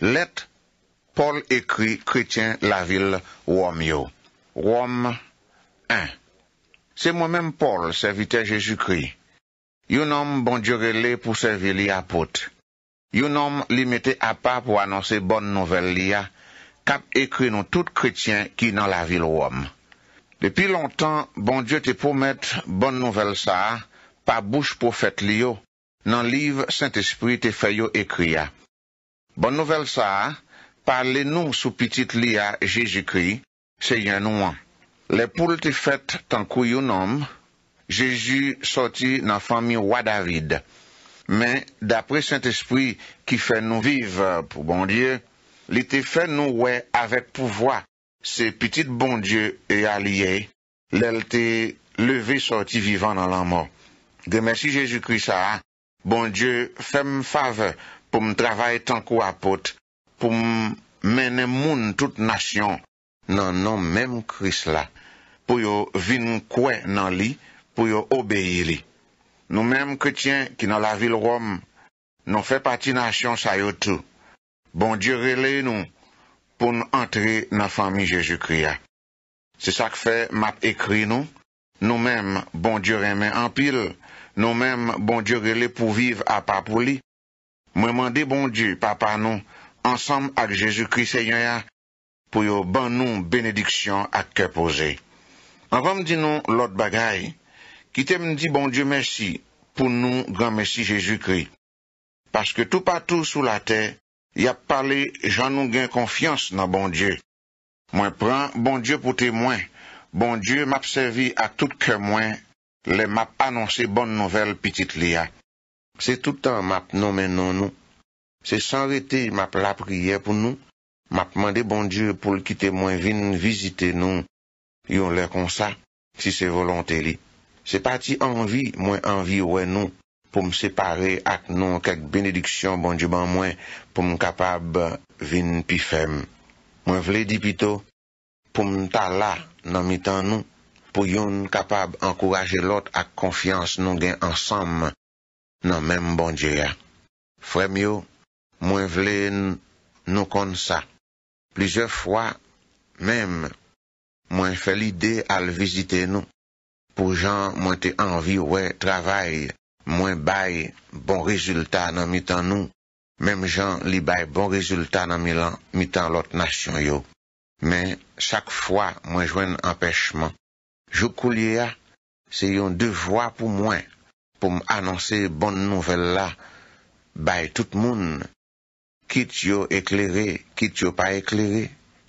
Let, Paul ekri kretien la vil Wom yo. Wom 1. Se mwen men Paul servite Jejus kri. You nom bon diorele pou servili apote. You nom li mette apa pou anonse bon nouvel li ya. Kap ekri nou tout kretien ki nan la vil Wom. Depi lontan, bon diote pou mette bon nouvel sa. Pa bouche pou fet li yo. Nan liv Saint-Esprit te fay yo ekri ya. Bon nouvel sa, parle nou sou pitit li a Jejikri, se yen nou an. Le pou lte fet tan kou yon om, Jejikri soti nan fami wadavid. Men, dapre sent espri ki fe nou vive pou bon die, li te fe nou we avek pou vwa, se pitit bon die e a liye, lel te leve soti vivan nan lanmou. Demesi Jejikri sa, bon die fem fave, pou m travaye tankou apote, pou m menem moun tout nasyon nan nan menm kris la, pou yo vin m kwen nan li, pou yo obeye li. Nou menm kretien ki nan la vil rom, nou fe pati nasyon sa yo tou, bon djerele nou pou nou antre nan fami Jejou kriya. Se sak fe map ekri nou, nou menm bon djeremen anpil, nou menm bon djerele pou viv apapou li, Mwen mande bon die, papa nou, ansam ak Jezoukri Seyanya pou yo ban nou benediksyon ak kepoze. Anvan mdi nou lot bagay, ki tem mdi bon die mersi pou nou gran mersi Jezoukri. Paske tou patou sou la te, yap pale jan nou gen konfians nan bon die. Mwen pran bon die pou te mwen, bon die map servi ak tout ke mwen, le map anonsi bon nouvel pitit liya. Se toutan map nou men nou nou, se san rete map la priye pou nou, map mande bon Dieu pou l'kite mwen vin vizite nou, yon lè kon sa, si se volonte li. Se pati anvi mwen anvi wè nou pou msepare ak nou kek benediksyon bon Dieu ban mwen pou m kapab vin pi fem. Mwen vle di pito pou m ta la nan mi tan nou pou yon kapab ankoraje lot ak konfians nou gen ansam. nan menm bon dje ya. Frem yo, mwen vle nou kon sa. Plize fwa, menm, mwen fe lide al vizite nou. Pou jan mwen te anvi we travay, mwen bay bon rezultat nan mitan nou, menm jan li bay bon rezultat nan milan, mitan lot nasyon yo. Men, sak fwa, mwen jwen empeshman. Jou kou li ya, se yon devwa pou mwen, pou m annonse bon nouvel la bay tout moun kit yo ekleré, kit yo pa ekleré,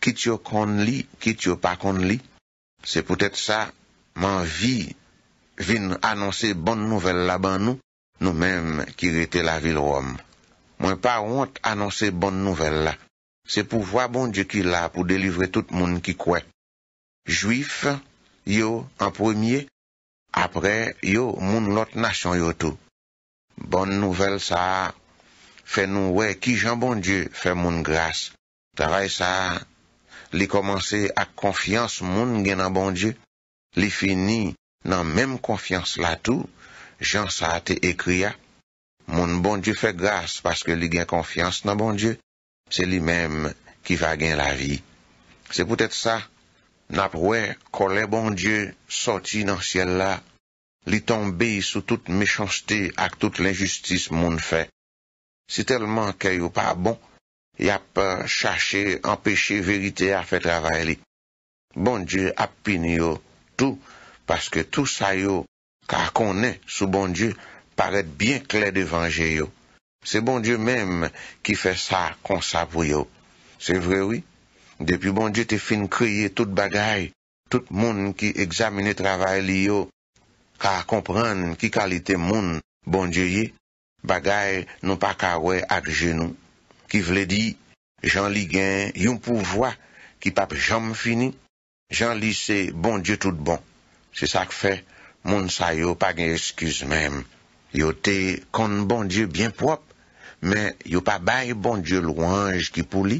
kit yo kon li, kit yo pa kon li. Se pou tèt sa, man vi vin annonse bon nouvel la ban nou, nou menm ki rete la vil rom. Mwen pa want annonse bon nouvel la. Se pou vwa bon Dje ki la pou delivre tout moun ki kwe. Jouif yo an pou emye Apre, yo, moun lot nasyon yo tou. Bon nouvel sa a, fe nou we, ki jan bon die, fe moun gras. Travay sa a, li komanse ak konfians moun gen nan bon die. Li fini nan men konfians la tou, jan sa a te ekri a. Moun bon die fe gras, paske li gen konfians nan bon die. Se li menm ki va gen la vi. Se pou tèt sa a. Nap wè kolè bon Diyo soti nan siel la, li tombe sou tout mechanstè ak tout l'injustis moun fè. Si telman kè yo pa bon, yap chache empèche verite a fè travè li. Bon Diyo ap pini yo tout, paske tout sa yo, kakonè sou bon Diyo, paret bien klet devanje yo. Se bon Diyo mèm ki fè sa konsap wè yo. Se vre wè? Depi bon Dje te fin kriye tout bagay, tout moun ki examine travay li yo, ka kompren ki kalite moun bon Dje ye, bagay nou pa kawe ak genou. Ki vle di, jan li gen yon pouvoi ki pap jom fini, jan li se bon Dje tout bon. Se sa k fe, moun sa yo pa gen eskiz mem. Yo te kon bon Dje bien prop, men yo pa bay bon Dje louange ki pou li,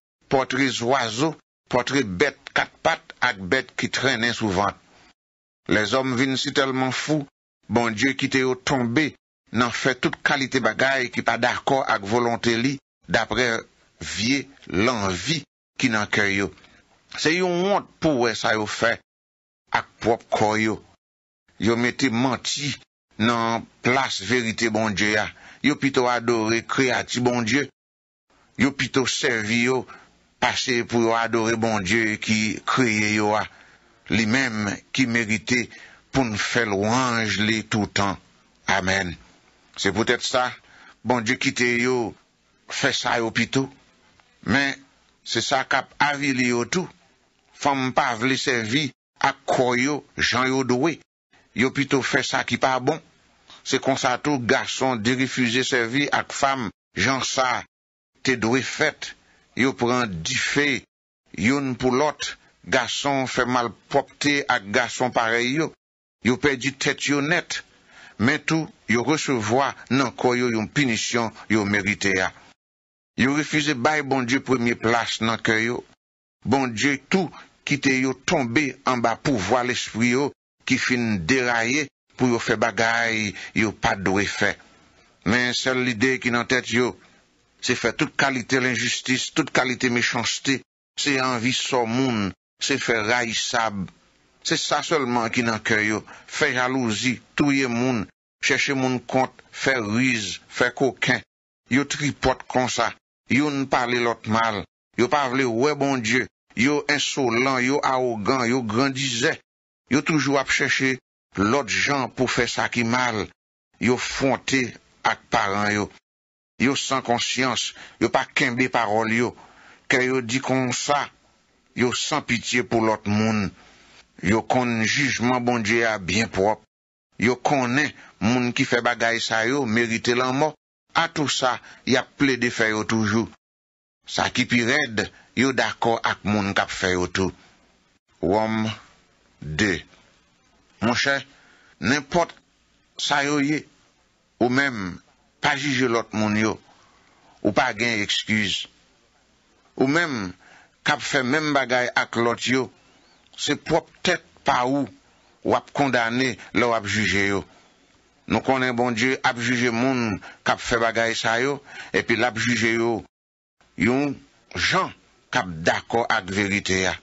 potre zoazo, potre bet kat pat, ak bet ki trene souvant. Lez om vin si telman fou, bon Diyo ki te yo tombe, nan fe tout kalite bagay ki pa dakor ak volonte li, dapre vie lanvi ki nan keryo. Se yo mwant pouwe sa yo fe, ak prop koryo. Yo mette manti nan plas verite bon Diyo ya. Yo pito adore kreati bon Diyo. Yo pito servi yo Pase pou yo adore bon die ki kreye yo a li menm ki merite pou n fel wange li toutan. Amen. Se pou tete sa, bon die kite yo fe sa yo pito. Men, se sa kap avili yo tou. Fem pa vle se vi ak koyo jan yo do we. Yo pito fe sa ki pa bon. Se konsa tou gason de rifuze se vi ak fam jan sa te do we fet. yo pran di fe, yon pou lot, gason fe mal popte ak gason pare yo, yo pe di tet yo net, men tou yo resevoa nan koyo yon pinisyon yo merite ya. Yo refize bay bon die premye plas nan koyo, bon die tou kite yo tombe an ba pou voa lesprio ki fin deraye pou yo fe bagay yo pa do e fe. Men sel lide ki nan tet yo, Se fè tout kalite l'injustis, tout kalite méchansté. Se y anvi so moun, se fè ray sab. Se sa seulement ki nan kè yo. Fè jalouzi, touye moun. Cheche moun kont, fè ruiz, fè kokèn. Yo tripote kon sa. Yo n'parle lot mal. Yo parle wè bon die. Yo insolant, yo arrogant, yo grandizè. Yo toujou ap cheche lot jan pou fè sa ki mal. Yo fonte ak paran yo. Yo san konsyans, yo pa kembe parol yo. Ke yo di kon sa, yo san pitiye pou lot moun. Yo kon njijman bon dje ya bien prop. Yo konen moun ki fe bagay sa yo, merite lan mo. A tout sa, ya ple de fe yo toujou. Sa ki pi red, yo dako ak moun kap fe yo tou. Wom, de. Mon chè, nèmpot sa yo ye, ou mèm, pa jije lot moun yo, ou pa gen ekskuse. Ou men, kap fe men bagay ak lot yo, se pou ap tek pa ou, ou ap kondane lou ap jije yo. Nou konen bon die, ap jije moun kap fe bagay sa yo, epi la ap jije yo, yon jan kap dako ak verite ya.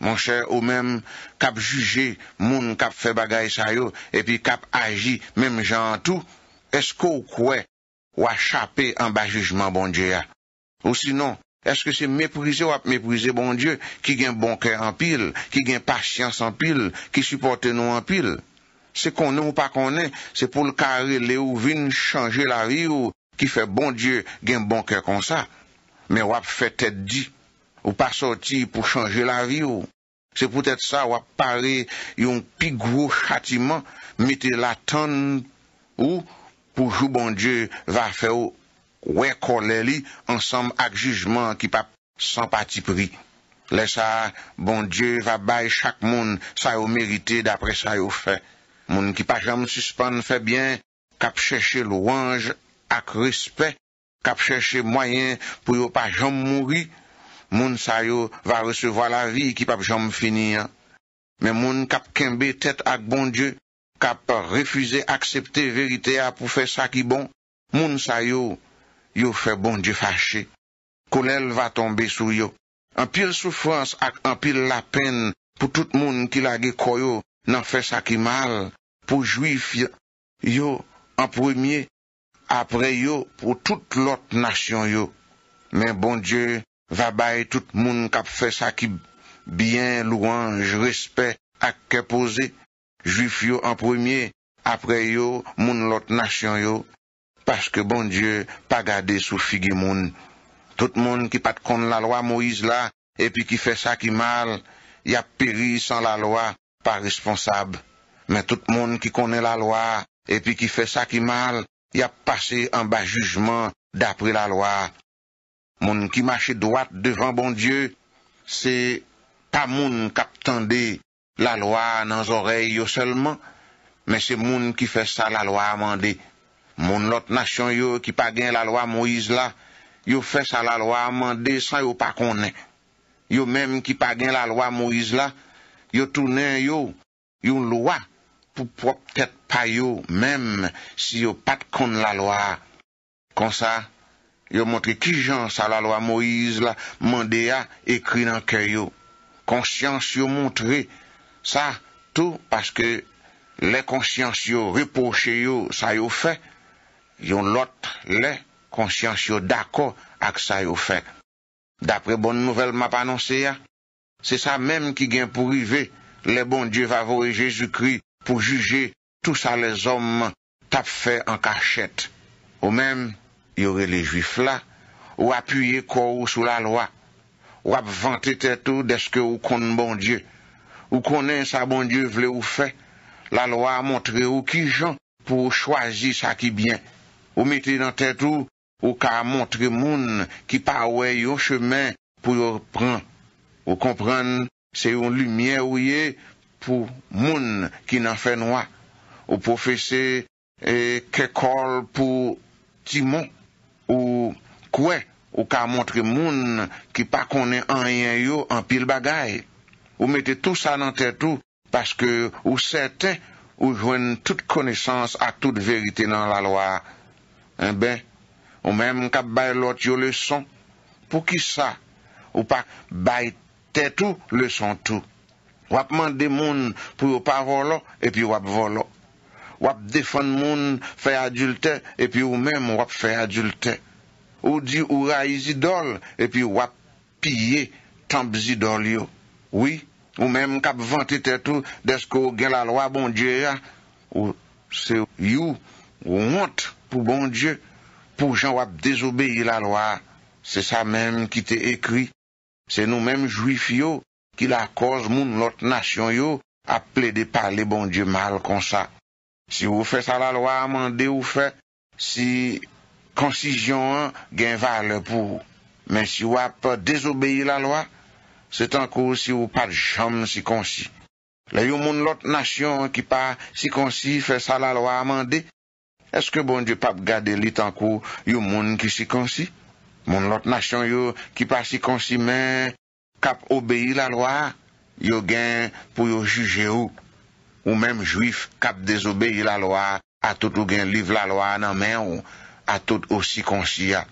Mon chè, ou men, kap jije moun kap fe bagay sa yo, epi kap aji men jan tou, Eske ou kwe wache ape en ba jujman bon die ya? Ou sinon, eske se meprize wap meprize bon die ki gen bon kwe anpil, ki gen pasyans anpil, ki supporte nou anpil? Se konen ou pa konen, se pou lkare le ou vin chanje la ri ou, ki fe bon die gen bon kwe kon sa. Men wap fete di ou pa soti pou chanje la ri ou. Se pwetet sa wap pare yon pigrou chatiman, meti la ton ou kwa. poujou bon die va fe ou we kole li ansam ak jijman ki pa san pati pri. Lesa, bon die va bay chak moun sa yo merite dapre sa yo fe. Moun ki pa jam suspan fe bien, kap cheshe louange ak respe, kap cheshe mwayen pou yo pa jam mouri, moun sa yo va resevo la vi ki pa jam fini. Men moun kap kembe tet ak bon die, kap refüze aksepte verite a pou fè sa ki bon, moun sa yo, yo fè bon di fache. Kolel va tombe sou yo. An pire soufrans ak an pire la pen pou tout moun ki la ge kroyo nan fè sa ki mal pou juif yo an premye apre yo pou tout lot nasyon yo. Men bon die, vabaye tout moun kap fè sa ki biyen louanj, respè ak kepoze Jwif yo an premye, apre yo, moun lot nasyon yo, paske bon Diyo pa gade sou figi moun. Tout moun ki pat kon la loa Moiz la, epi ki fe sa ki mal, ya peri san la loa, pa responsab. Men tout moun ki konen la loa, epi ki fe sa ki mal, ya pase an ba jujman dapre la loa. Moun ki mache doat devan bon Diyo, se ta moun kap tende. la loi nan zorey yo selman, men se moun ki fè sa la loi amande, moun lot nasyon yo ki pa gen la loi Moïse la, yo fè sa la loi amande san yo pa konnen. Yo menm ki pa gen la loi Moïse la, yo tounen yo, yo lwa, pou pou ap tèt pa yo, menm si yo pat konn la loi. Kon sa, yo montre ki jan sa la loi Moïse la, man de ya ekri nan kè yo. Konsyans yo montre yo, Sa tou paske le konsyans yo repoche yo sa yo fe, yon lot le konsyans yo dako ak sa yo fe. Dapre bon nouvel map anonse ya, se sa menm ki gen pou rive, le bon die va vore Jezoukri pou juje tou sa le zom tap fe an kachet. Ou menm, yore le juif la, ou apuyye kou sou la loa, ou ap vante te tou deske ou kon bon dieu. Ou konen sa bon die vle ou fe, la lo a montre ou ki jan pou ou chwazi sa ki byen. Ou meti nan tet ou, ou ka montre moun ki pa wey yo chemen pou yo pran. Ou kompran se yon lumye ou ye pou moun ki nan fe noua. Ou pou fese e, kekol pou timon ou kwe ou ka montre moun ki pa konen an yen yo an pil bagay. Ou mette tout sa nan tè tou, paske ou sè tè, ou jwen tout konechans a tout verite nan la loa. En eh ben, ou menm kap bay lot yo le son, pou ki sa, ou pa bay tè tou, le son tou. Wap mande moun pou yo parolo, epi wap volo. Wap defon moun fè adultè, epi ou menm wap fè adultè. Ou di ou ray zidol, epi wap piye tamp zidol yo. Oui, Ou menm kap vante tetou desko gen la loa bon die ya, ou se yu, ou mont pou bon die, pou jan wap dezobeyi la loa. Se sa menm ki te ekri. Se nou menm juif yo, ki la koz moun lot nasyon yo, ap ple de pale bon die mal kon sa. Si ou fe sa la loa, amande ou fe, si konsijyon gen vale pou. Menm si wap dezobeyi la loa, Se tankou si ou pa jom si konsi. La yon moun lot nasyon ki pa si konsi fè sa la lo a mande. Eske bon diyo pap gade li tankou yon moun ki si konsi? Moun lot nasyon yo ki pa si konsi men kap obeyi la lo a? Yo gen pou yo juje ou. Ou menm juif kap dezobeyi la lo a atot ou gen liv la lo a nan men ou atot ou si konsi a.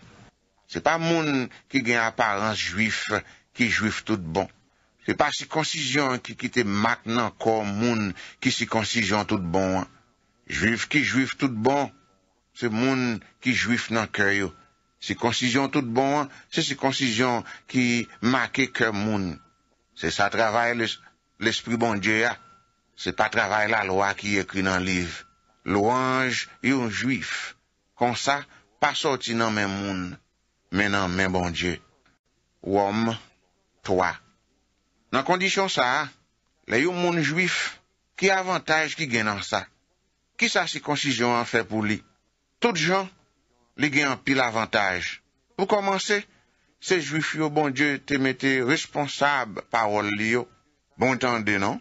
Se pa moun ki gen aparence juif kon. ki jwif tout bon. Se pa si konsijon ki kite mak nan ko moun, ki si konsijon tout bon. Jwif ki jwif tout bon, se moun ki jwif nan kè yo. Si konsijon tout bon, se si konsijon ki make kè moun. Se sa travay l'espri bon Djea. Se pa travay la loa ki ekri nan liv. Lo anj yon jwif. Kon sa, pa soti nan men moun, men nan men bon Djea. Ou om, Nan kondisyon sa, le yo moun juif, ki avantaj ki gen nan sa? Ki sa si konsisyon an fe pou li? Tout jan, li gen an pil avantaj. Pou komanse, se juif yo bon die te mette responsab parol li yo, bon tende non?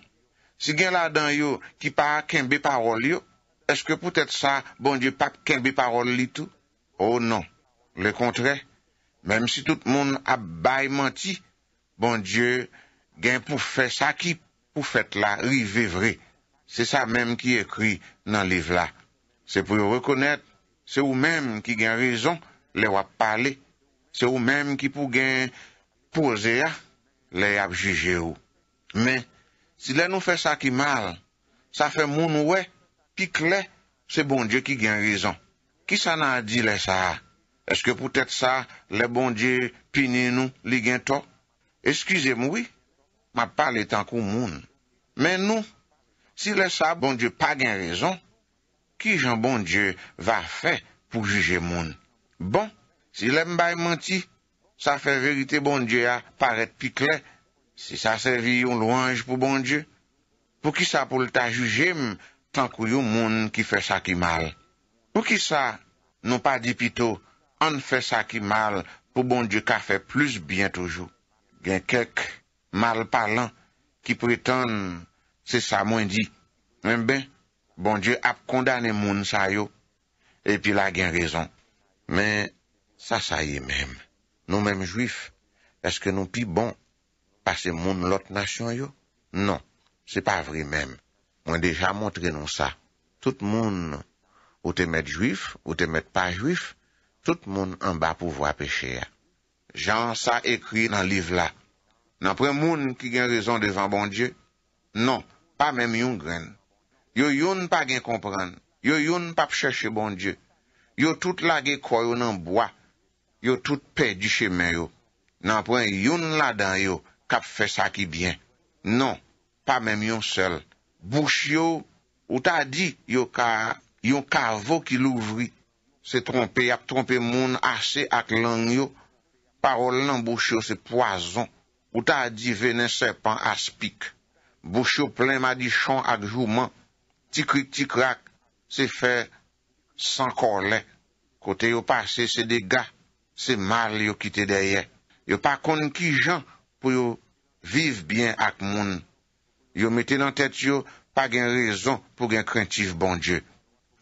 Se gen la dan yo ki pa kenbe parol li yo, eske poutet sa bon die pa kenbe parol li tou? Ou oh, non, le kontre, menm si tout moun abay manti, Bon die, gen pou fè sa ki pou fèt la, li ve vre. Se sa menm ki ekri nan liv la. Se pou yo rekonèt, se ou menm ki gen rezon, le wap pale. Se ou menm ki pou gen pose ya, le yap juje ou. Men, si le nou fè sa ki mal, sa fè moun ouè, pi kle, se bon die ki gen rezon. Ki sa nan di le sa? Eske pou tèt sa, le bon die pini nou, li gen tok? Eskize moui, ma pale tankou moun. Men nou, si le sa bon dieu pa gen rezon, ki jan bon dieu va fe pou juje moun? Bon, si lem ba y menti, sa fe verite bon dieu a paret pikle, si sa servi yon louange pou bon dieu, pou ki sa pou lta juje mou, tankou yon moun ki fe sakimal. Pou ki sa, nou pa di pito, an fe sakimal pou bon dieu ka fe plus bien toujou. gen kelk malpalan ki pritande se sa mwen di. Mwen ben, bon Diyo ap kondane moun sa yo, epi la gen rezon. Men, sa sa ye men, nou men jwif, eske nou pi bon pase moun lot nasyon yo? Non, se pa vre men. Mwen deja montre nou sa. Tout moun ou te met jwif, ou te met pa jwif, tout moun anba pou vwa peche ya. Jan sa ekri nan liv la. Nan pre moun ki gen rezon devan bon Dje. Non, pa menm yon gren. Yo yon pa gen kompren. Yo yon pa pcheche bon Dje. Yo tout la gen koyo nan boya. Yo tout pe di chemen yo. Nan pre yon la dan yo kap fe sa ki byen. Non, pa menm yon sel. Bouch yo, ou ta di, yo karvo ki louvri. Se trompe, ap trompe moun ase ak lang yo. Parol nan boucho se poazon. Ou ta di venen sepan as pik. Boucho plen ma di chon ak jouman. Tikrik tikrak se fe san korle. Kote yo pase se dega. Se mal yo kite derye. Yo pa kon ki jan pou yo viv bien ak moun. Yo mete nan tet yo pa gen rezon pou gen krentif bon die.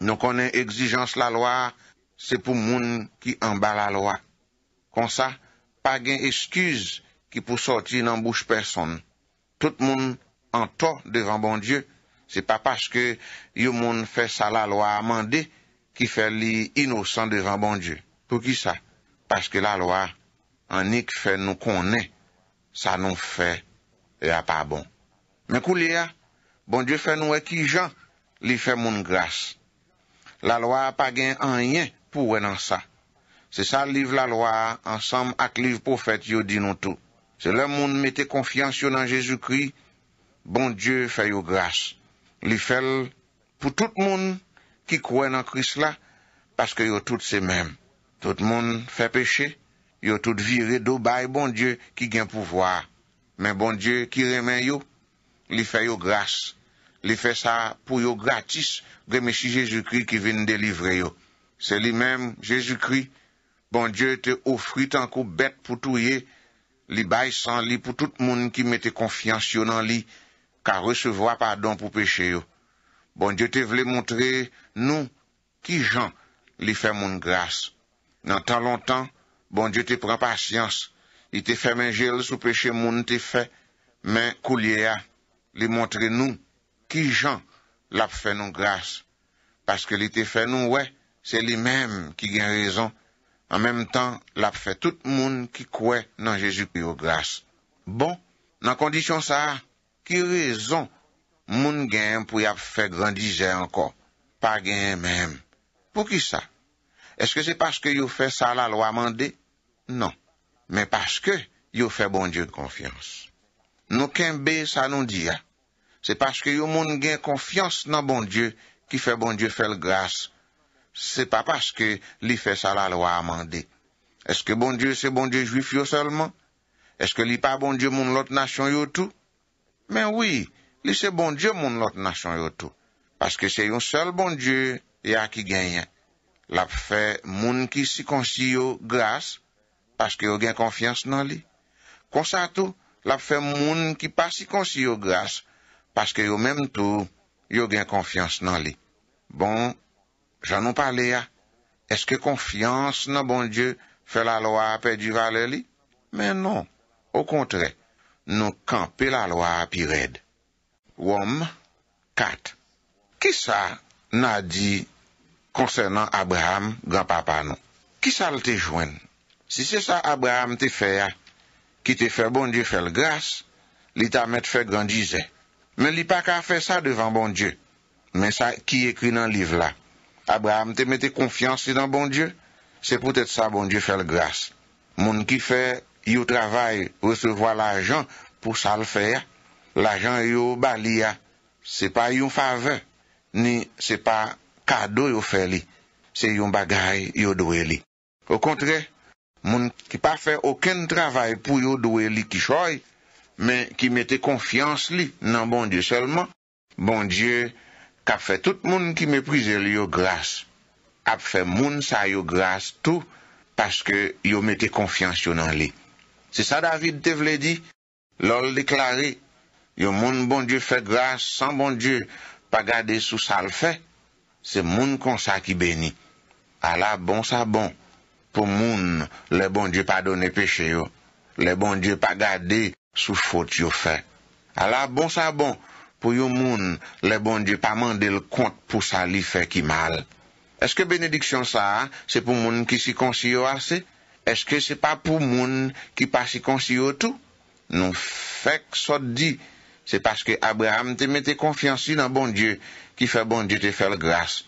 Non konen egzijans la loa. Se pou moun ki anba la loa. Konsa. pa gen eskuz ki pou soti nan bouche person. Tout moun an to de ran bon dieu, se pa paske yon moun fe sa la loa amande, ki fe li inosan de ran bon dieu. Pou ki sa? Paske la loa anik fe nou konen, sa nou fe e a pa bon. Men kou li a, bon dieu fe nou e ki jan, li fe moun gras. La loa pa gen anyen pou wè nan sa. Se sa liv la loa ansam ak liv profet yo di nou tou. Se le moun mette konfians yo nan Jezoukri, bon Diyo fe yo grase. Li fel pou tout moun ki kwen nan kris la, paske yo tout se mem. Tout moun fe peche, yo tout vire do baye bon Diyo ki gen pouvoar. Men bon Diyo ki remen yo, li fe yo grase. Li fe sa pou yo gratis, gen meshi Jezoukri ki ven delivre yo. Se li mem Jezoukri, Bon Dje te ofri tankou bet pou touye li bay san li pou tout moun ki mette konfiansyon nan li ka resevwa padon pou peche yo. Bon Dje te vle montre nou ki jan li fe moun grase. Nan tan lontan, bon Dje te pren pasyans. Li te fe menjel sou peche moun te fe men kou liye a. Li montre nou ki jan la pou fe moun grase. Paske li te fe moun we, se li menm ki gen rezon. An menm tan, la pou fè tout bon, moun ki kouè nan Jezu pou yo grase. Bon, nan kondisyon sa, ki rezon moun genyem pou ya pou fè grandizey anko, pa genyem menm. Pou ki sa? Eske se paske yo fè sa la loi mande? Non, men paske yo fè bon Diyo konfiyans. Nou kenbe sa nou diya. Se paske yo moun genyem konfiyans nan bon Diyo ki fè bon Diyo fè l'grase. Se pa paske li fe sa la lwa amande. Eske bon die se bon die juif yo selman? Eske li pa bon die moun lote nasyon yo tou? Men wii, li se bon die moun lote nasyon yo tou. Paske se yon sel bon die ya ki genyen. Lap fe moun ki si konsi yo grase, paske yo gen konfians nan li. Konsa tou, lap fe moun ki pa si konsi yo grase, paske yo menm tou, yo gen konfians nan li. Bon, Jan nou pale ya, eske konfians nan bon dieu fe la loa apè di valè li? Men nou, ou kontre, nou kanpe la loa apired. Wom, kat, ki sa nan di konsenant Abraham, gant papa nou? Ki sa l te jwen? Si se sa Abraham te fe ya, ki te fe bon dieu fel grase, li ta met fe grandize. Men li pa ka fe sa devan bon dieu, men sa ki ekri nan liv la. Abraham te mette konfians li nan bon die, se pou tete sa bon die fel grase. Moun ki fe yon travay, resevo la ajan, pou sa l fe, la ajan yo bali ya, se pa yon fave, ni se pa kado yo fe li, se yon bagay yo do e li. Ou kontre, moun ki pa fe oken travay pou yo do e li ki choy, men ki mette konfians li nan bon die selman, bon die, bon die, K ap fè tout moun ki me prize li yo grase. Ap fè moun sa yo grase tou, paske yo mette konfians yo nan li. Se sa David te vle di, lol deklari, yo moun bon die fè grase san bon die, pa gade sou sal fè, se moun konsa ki beni. Ala bon sa bon, pou moun le bon die pa done peche yo, le bon die pa gade sou fote yo fè. Ala bon sa bon, pour les moun, le bon Dieu pas mandé le compte pour ça li fait qui mal. Est-ce que bénédiction ça, c'est pour moun qui s'y conscient assez? Est-ce que c'est pas pour moun qui pas s'y conscient tout? Non, fait que ça dit, c'est parce que Abraham te mette confiance dans bon Dieu, qui fait bon Dieu te faire grâce.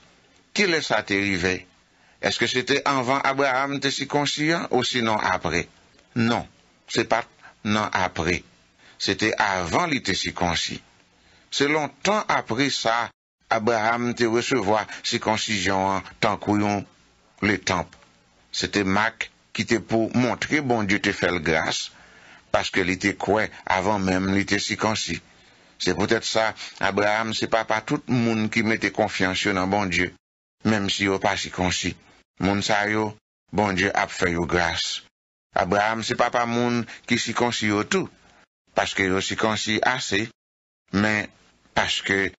Qui laisse ça t'arriver? Est-ce que c'était avant Abraham te s'y conscient ou sinon après? Non, c'est pas non après. C'était avant l'été si Se lon tan apri sa, Abraham te resevoa sikonsi jan tan kouyon le tanp. Se te mak ki te pou montre bon Diyo te fel grase, paske li te kwe avan men li te sikonsi. Se potet sa, Abraham se pa pa tout moun ki mette konfiansyon nan bon Diyo, menm si yo pa sikonsi. Moun sa yo, bon Diyo ap feyo grase. Abraham se pa pa moun ki sikonsi yo tou, paske yo sikonsi ase, Men, paske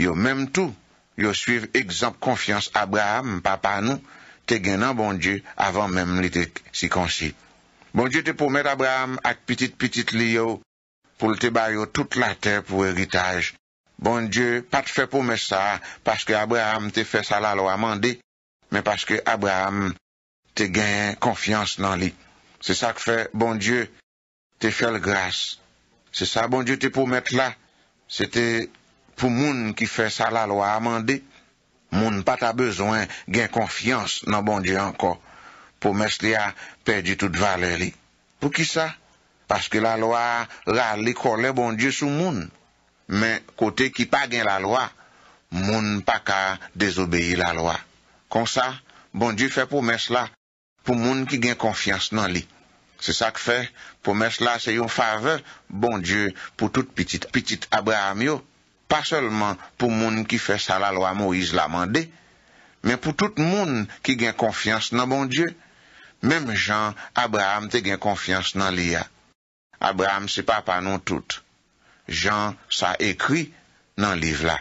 yo menm tou, yo suiv ekzamp konfians Abraham, papa nou, te gen nan bon Diyo avan menm li te si konsi. Bon Diyo te pou met Abraham ak pitit-pitit li yo pou te bayo tout la te pou eritaj. Bon Diyo, pa te fe pou met sa, paske Abraham te fe salalo amande, men paske Abraham te gen konfians nan li. Se sa ke fe, bon Diyo, te fel grase. Sete pou moun ki fè sa la loi amande, moun pa ta bezwen gen konfians nan bondye anko pou mes li a perdi tout vale li. Pou ki sa? Paske la loi ra li kole bondye sou moun, men kote ki pa gen la loi, moun pa ka dezobeyi la loi. Kon sa, bondye fè pou mes la pou moun ki gen konfians nan li. Se sa ke fe pou mes la se yon fave bon die pou tout pitit Abraham yo. Pa selman pou moun ki fe sa la lo a Moise la mande. Men pou tout moun ki gen konfians nan bon die. Menm jan Abraham te gen konfians nan li ya. Abraham se pa pa nou tout. Jan sa ekri nan liv la.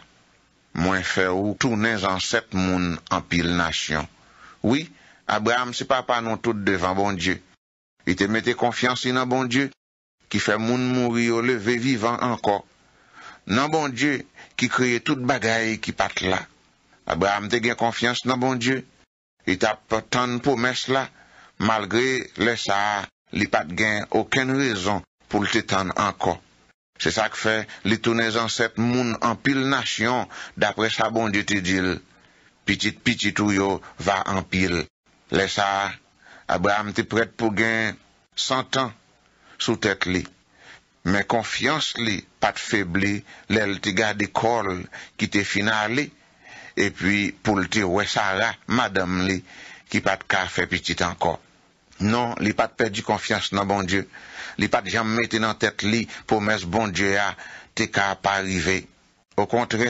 Mwen fe ou tounen zan set moun an pil nasyon. Oui, Abraham se pa pa nou tout devan bon dieu. I te mette konfiansi nan bon die, ki fe moun moun riyo leve vivan anko. Nan bon die, ki kriye tout bagay ki pat la. Abraham te gen konfiansi nan bon die, i ta potan pou mes la, malgre le sa, li pat gen oken rezon pou te tan anko. Se sa k fe, li toune zan sep moun an pil nasyon, dapre sa bon die te dil. Pitit pitit riyo va an pil. Le sa, le sa, Abraham te prèt pou gen 100 an sou tèt li. Men konfians li pat febli lèl te gade kol ki te finali. E pwi pou lte wè Sara, madame li, ki pat ka fè pitit ankon. Non, li pat pèdi konfians nan bon Diyo. Li pat jam meti nan tèt li pou mèz bon Diyo ya te ka pa rive. Au kontre,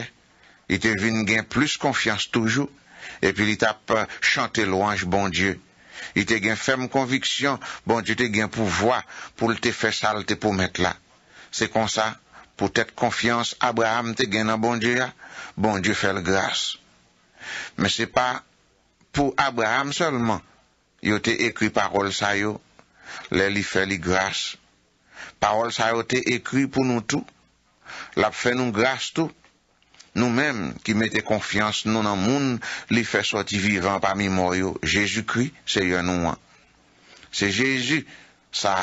li te vin gen plus konfians toujou. E pwi li ta pa chante louanj bon Diyo. I te gen fèm konviksyon, bon di te gen pou vwa, pou l te fè sal te pou mèt la. Se konsa, pou tèt konfians, Abraham te gen nan bon di ya, bon di fè l grâs. Mè se pa pou Abraham sèlman, yo te ekri parol sa yo, lè li fè l grâs. Parol sa yo te ekri pou nou tou, l ap fè nou grâs tou. Nou menm ki mette konfians nou nan moun li fe soti vivan pa mimoryo. Jezu kri se yon nou an. Se Jezu sa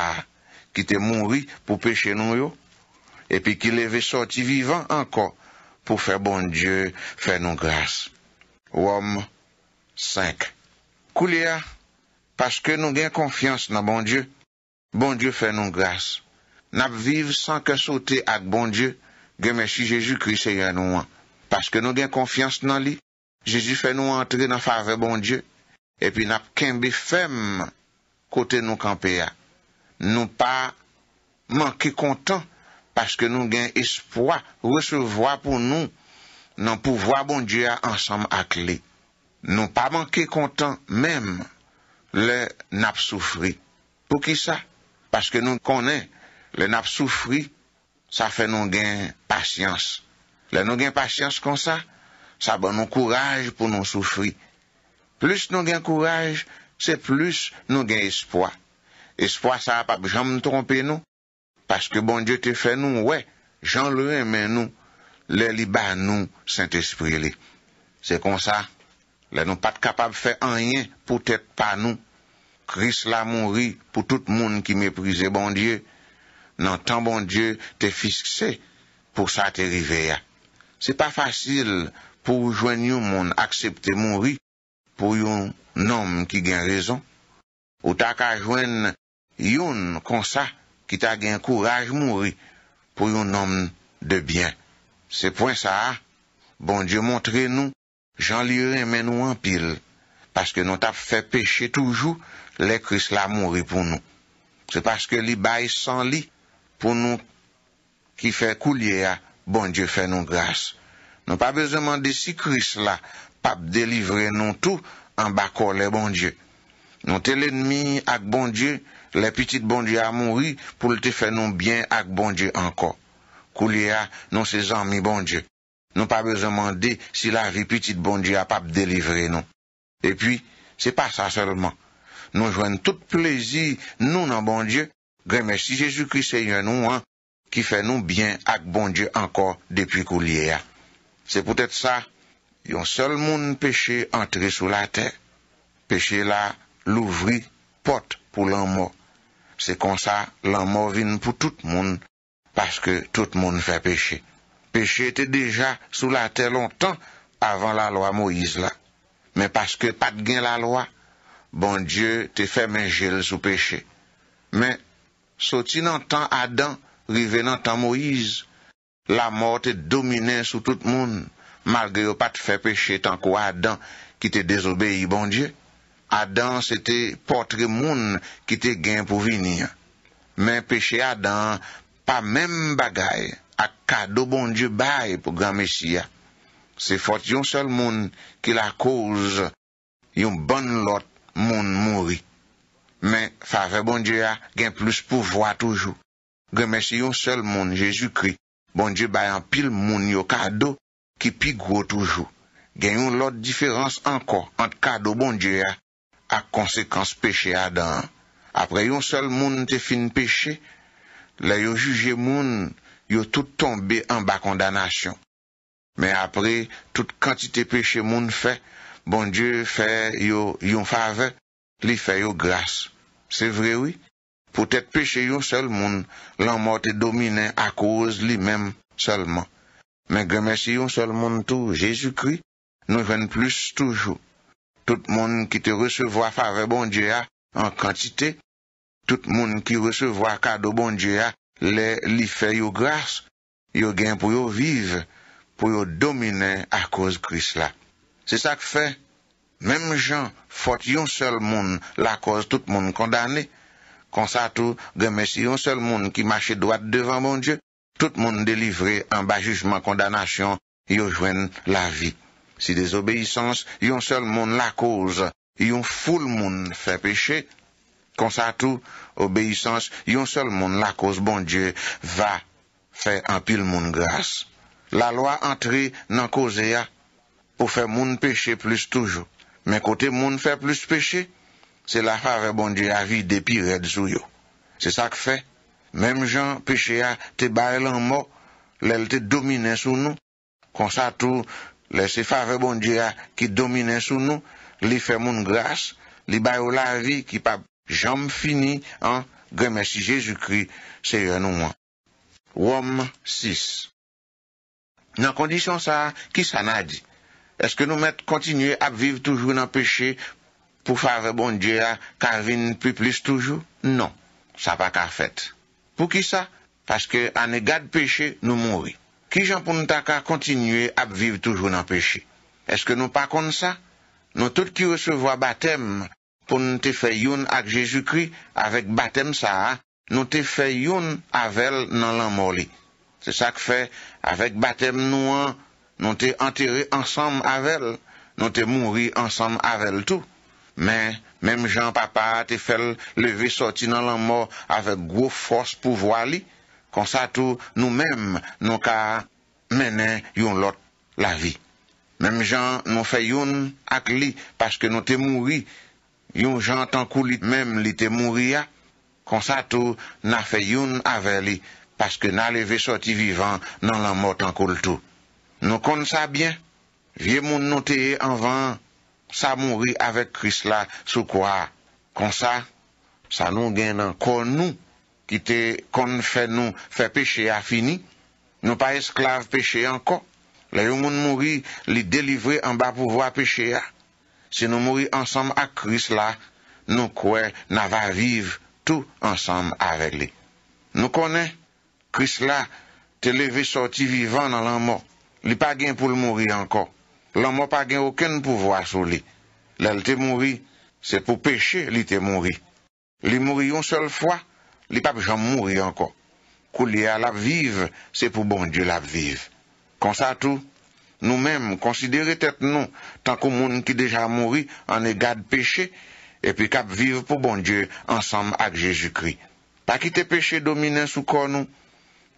ki te mounri pou peche nou yo. Epi ki le ve soti vivan anko pou fe bon Dieu fe nou grase. Ouam 5. Kou li a? Paske nou gen konfians nan bon Dieu. Bon Dieu fe nou grase. Nap viv san ke soti ak bon Dieu. Gen meshi Jezu kri se yon nou an. Paske nou gen konfians nan li, Jezi fè nou antre nan fave bon Diyo, epi nap kenbi fem kote nou kampeya. Nou pa manke kontan, paske nou gen espwa, resevwa pou nou, nan pouvoa bon Diyo ansam ak li. Nou pa manke kontan, menm le nap soufri. Pou ki sa? Paske nou konen, le nap soufri, sa fè nou gen pasyans. Le nou gen pasyans kon sa, sa bon nou kouraj pou nou soufri. Plis nou gen kouraj, se plis nou gen espwa. Espwa sa apap jom nou trompe nou, paske bon Diyo te fe nou, wè, jom lou eme nou, le li ba nou, Saint-Esprit li. Se kon sa, le nou pat kapab fe anyen pou te pa nou. Kris la mounri pou tout moun ki meprize bon Diyo, nan tan bon Diyo te fiskse pou sa te riveya. Se pa fasil pou jwen yon moun aksepte moun ri pou yon nom ki gen rezon, ou ta ka jwen yon konsa ki ta gen kouraj moun ri pou yon nom de byen. Se pwen sa, bon Diyo montre nou, jan li remen nou an pil, paske nou ta fe peche toujou le kris la moun ri pou nou. Se paske li bay san li pou nou ki fe kou liye a, Bon Dje fè nou grase. Nou pa bezo mande si kris la, pap delivre nou tou, an bako le bon Dje. Nou bon bon te lenmi ak bon Dje, le pitit bon Dje a mouri, pou le te fè nou byen ak bon Dje anko. Kou liya nou se zanmi bon Dje. Nou pa bezo mande si la vi pitit bon Dje a pap delivre nou. E pi, se pa sa selman. Nou jwen tout plezi nou nan bon Dje, greme si Jezu kris se yon nou an, ki fè nou byen ak bon Dje ankor depi kou liye a. Se pou tèt sa, yon sol moun peche entri sou la tè, peche la louvri pot pou lanmò. Se kon sa, lanmò vin pou tout moun, paske tout moun fè peche. Peche tè deja sou la tè lontan, avan la loi Moïse la. Men paske pat gen la loi, bon Dje te fè menjel sou peche. Men, sotin an tan adan, Rive nan tan Moïse, la mort te domine sou tout moun, malgre yo pa te fe peche tan ko Adan ki te dezobeyi, bon diye. Adan se te potre moun ki te gen pou vinia. Men peche Adan pa men bagaye, ak kado bon diye baye pou gran Meshiya. Se fote yon sel moun ki la kouze yon ban lot moun mouri. Men fave bon diye gen plus pouvoa toujou. Gremese yon sel moun, Jezu kri, bon Dje bayan pil moun yo kado ki pi gro toujou. Ganyon lot diferans anko ant kado bon Dje a, ak konsekans peche a dan. Apre yon sel moun te fin peche, la yo juje moun, yo tout tombe an ba kondanasyon. Men apre, tout kantite peche moun fe, bon Dje fe yon fave, li fe yon grase. Se vre oui? Poutet peche yon sel moun, l'anmote domine akouz li menm selman. Men gemesi yon sel moun tou, jesu kri, nou ven plus toujou. Tout moun ki te resevwa fare bon Diyan an kantite, tout moun ki resevwa kado bon Diyan li fe yon grase, yon gen pou yon vive, pou yon domine akouz kris la. Se sak fe, menm jen fote yon sel moun lakouz tout moun kondane, consacre tout y a un seul monde qui marche droite devant mon dieu tout monde délivré en bas jugement condamnation yo rejoignent la vie si des obéissance y un seul monde la cause y un foule monde fait péché ça, tout obéissance y un seul monde la cause bon dieu va faire un pile monde grâce la loi n'en la causea pour faire monde pécher plus toujours mais côté monde fait plus péché se la fave bon diya vi depi red sou yo. Se sa k fe, mem jan peche a te bae lan mo, lel te domine sou nou, konsa tou le se fave bon diya ki domine sou nou, li fe moun grase, li bae ou la vi ki pa jom fini an, gen mesi Jezoukri se yon ou an. Wom 6 Nan kondisyon sa, ki sa na di? Eske nou met kontinye ap viv toujou nan peche... pou fave bon dje a karvin pi plis toujou? Non, sa pa kar fet. Pou ki sa? Paske an e gad peche nou mouri. Ki jan pou nou ta ka kontinye ap viv toujou nan peche? Eske nou pa kon sa? Nou tout ki resevo a batem, pou nou te fe youn ak Jezoukri, avek batem sa, nou te fe youn avel nan lan mori. Se sa ke fe, avek batem nou an, nou te enteri ansam avel, nou te mouri ansam avel tou, Men, menm jan papa te fel leve soti nan lan mò avèk gwo fòs pou vwa li, konsato nou menm nou ka menè yon lot la vi. Menm jan nou fe yon ak li paske nou te mouri, yon jan tankou li menm li te mouri ya, konsato nou fe yon avè li paske nou leve soti vivan nan lan mò tankou l'tou. Nou kon sa bien, vie moun nou te anvan, sa mouri avèk kris la sou kwa kon sa, sa nou gen nan kon nou ki te kon fè nou fè peche a fini, nou pa esklav peche ankon, le yo moun mouri li delivre an ba pou vwa peche a. Se nou mouri ansam ak kris la, nou kwe na va viv tou ansam avè li. Nou konen, kris la te leve soti vivan nan lan mo, li pa gen pou mouri ankon, lan mo pa gen oken pouvoa sou li. Lèl te mouri, se pou peche li te mouri. Li mouri yon sol fwa, li pape jan mouri anko. Kou li a lap vive, se pou bon die lap vive. Konsa tou, nou menm konsidere tet nou, tan kou moun ki deja mouri, an e gade peche, epi kap vive pou bon die, ansam ak Jejoukri. Pa ki te peche domine sou kon nou,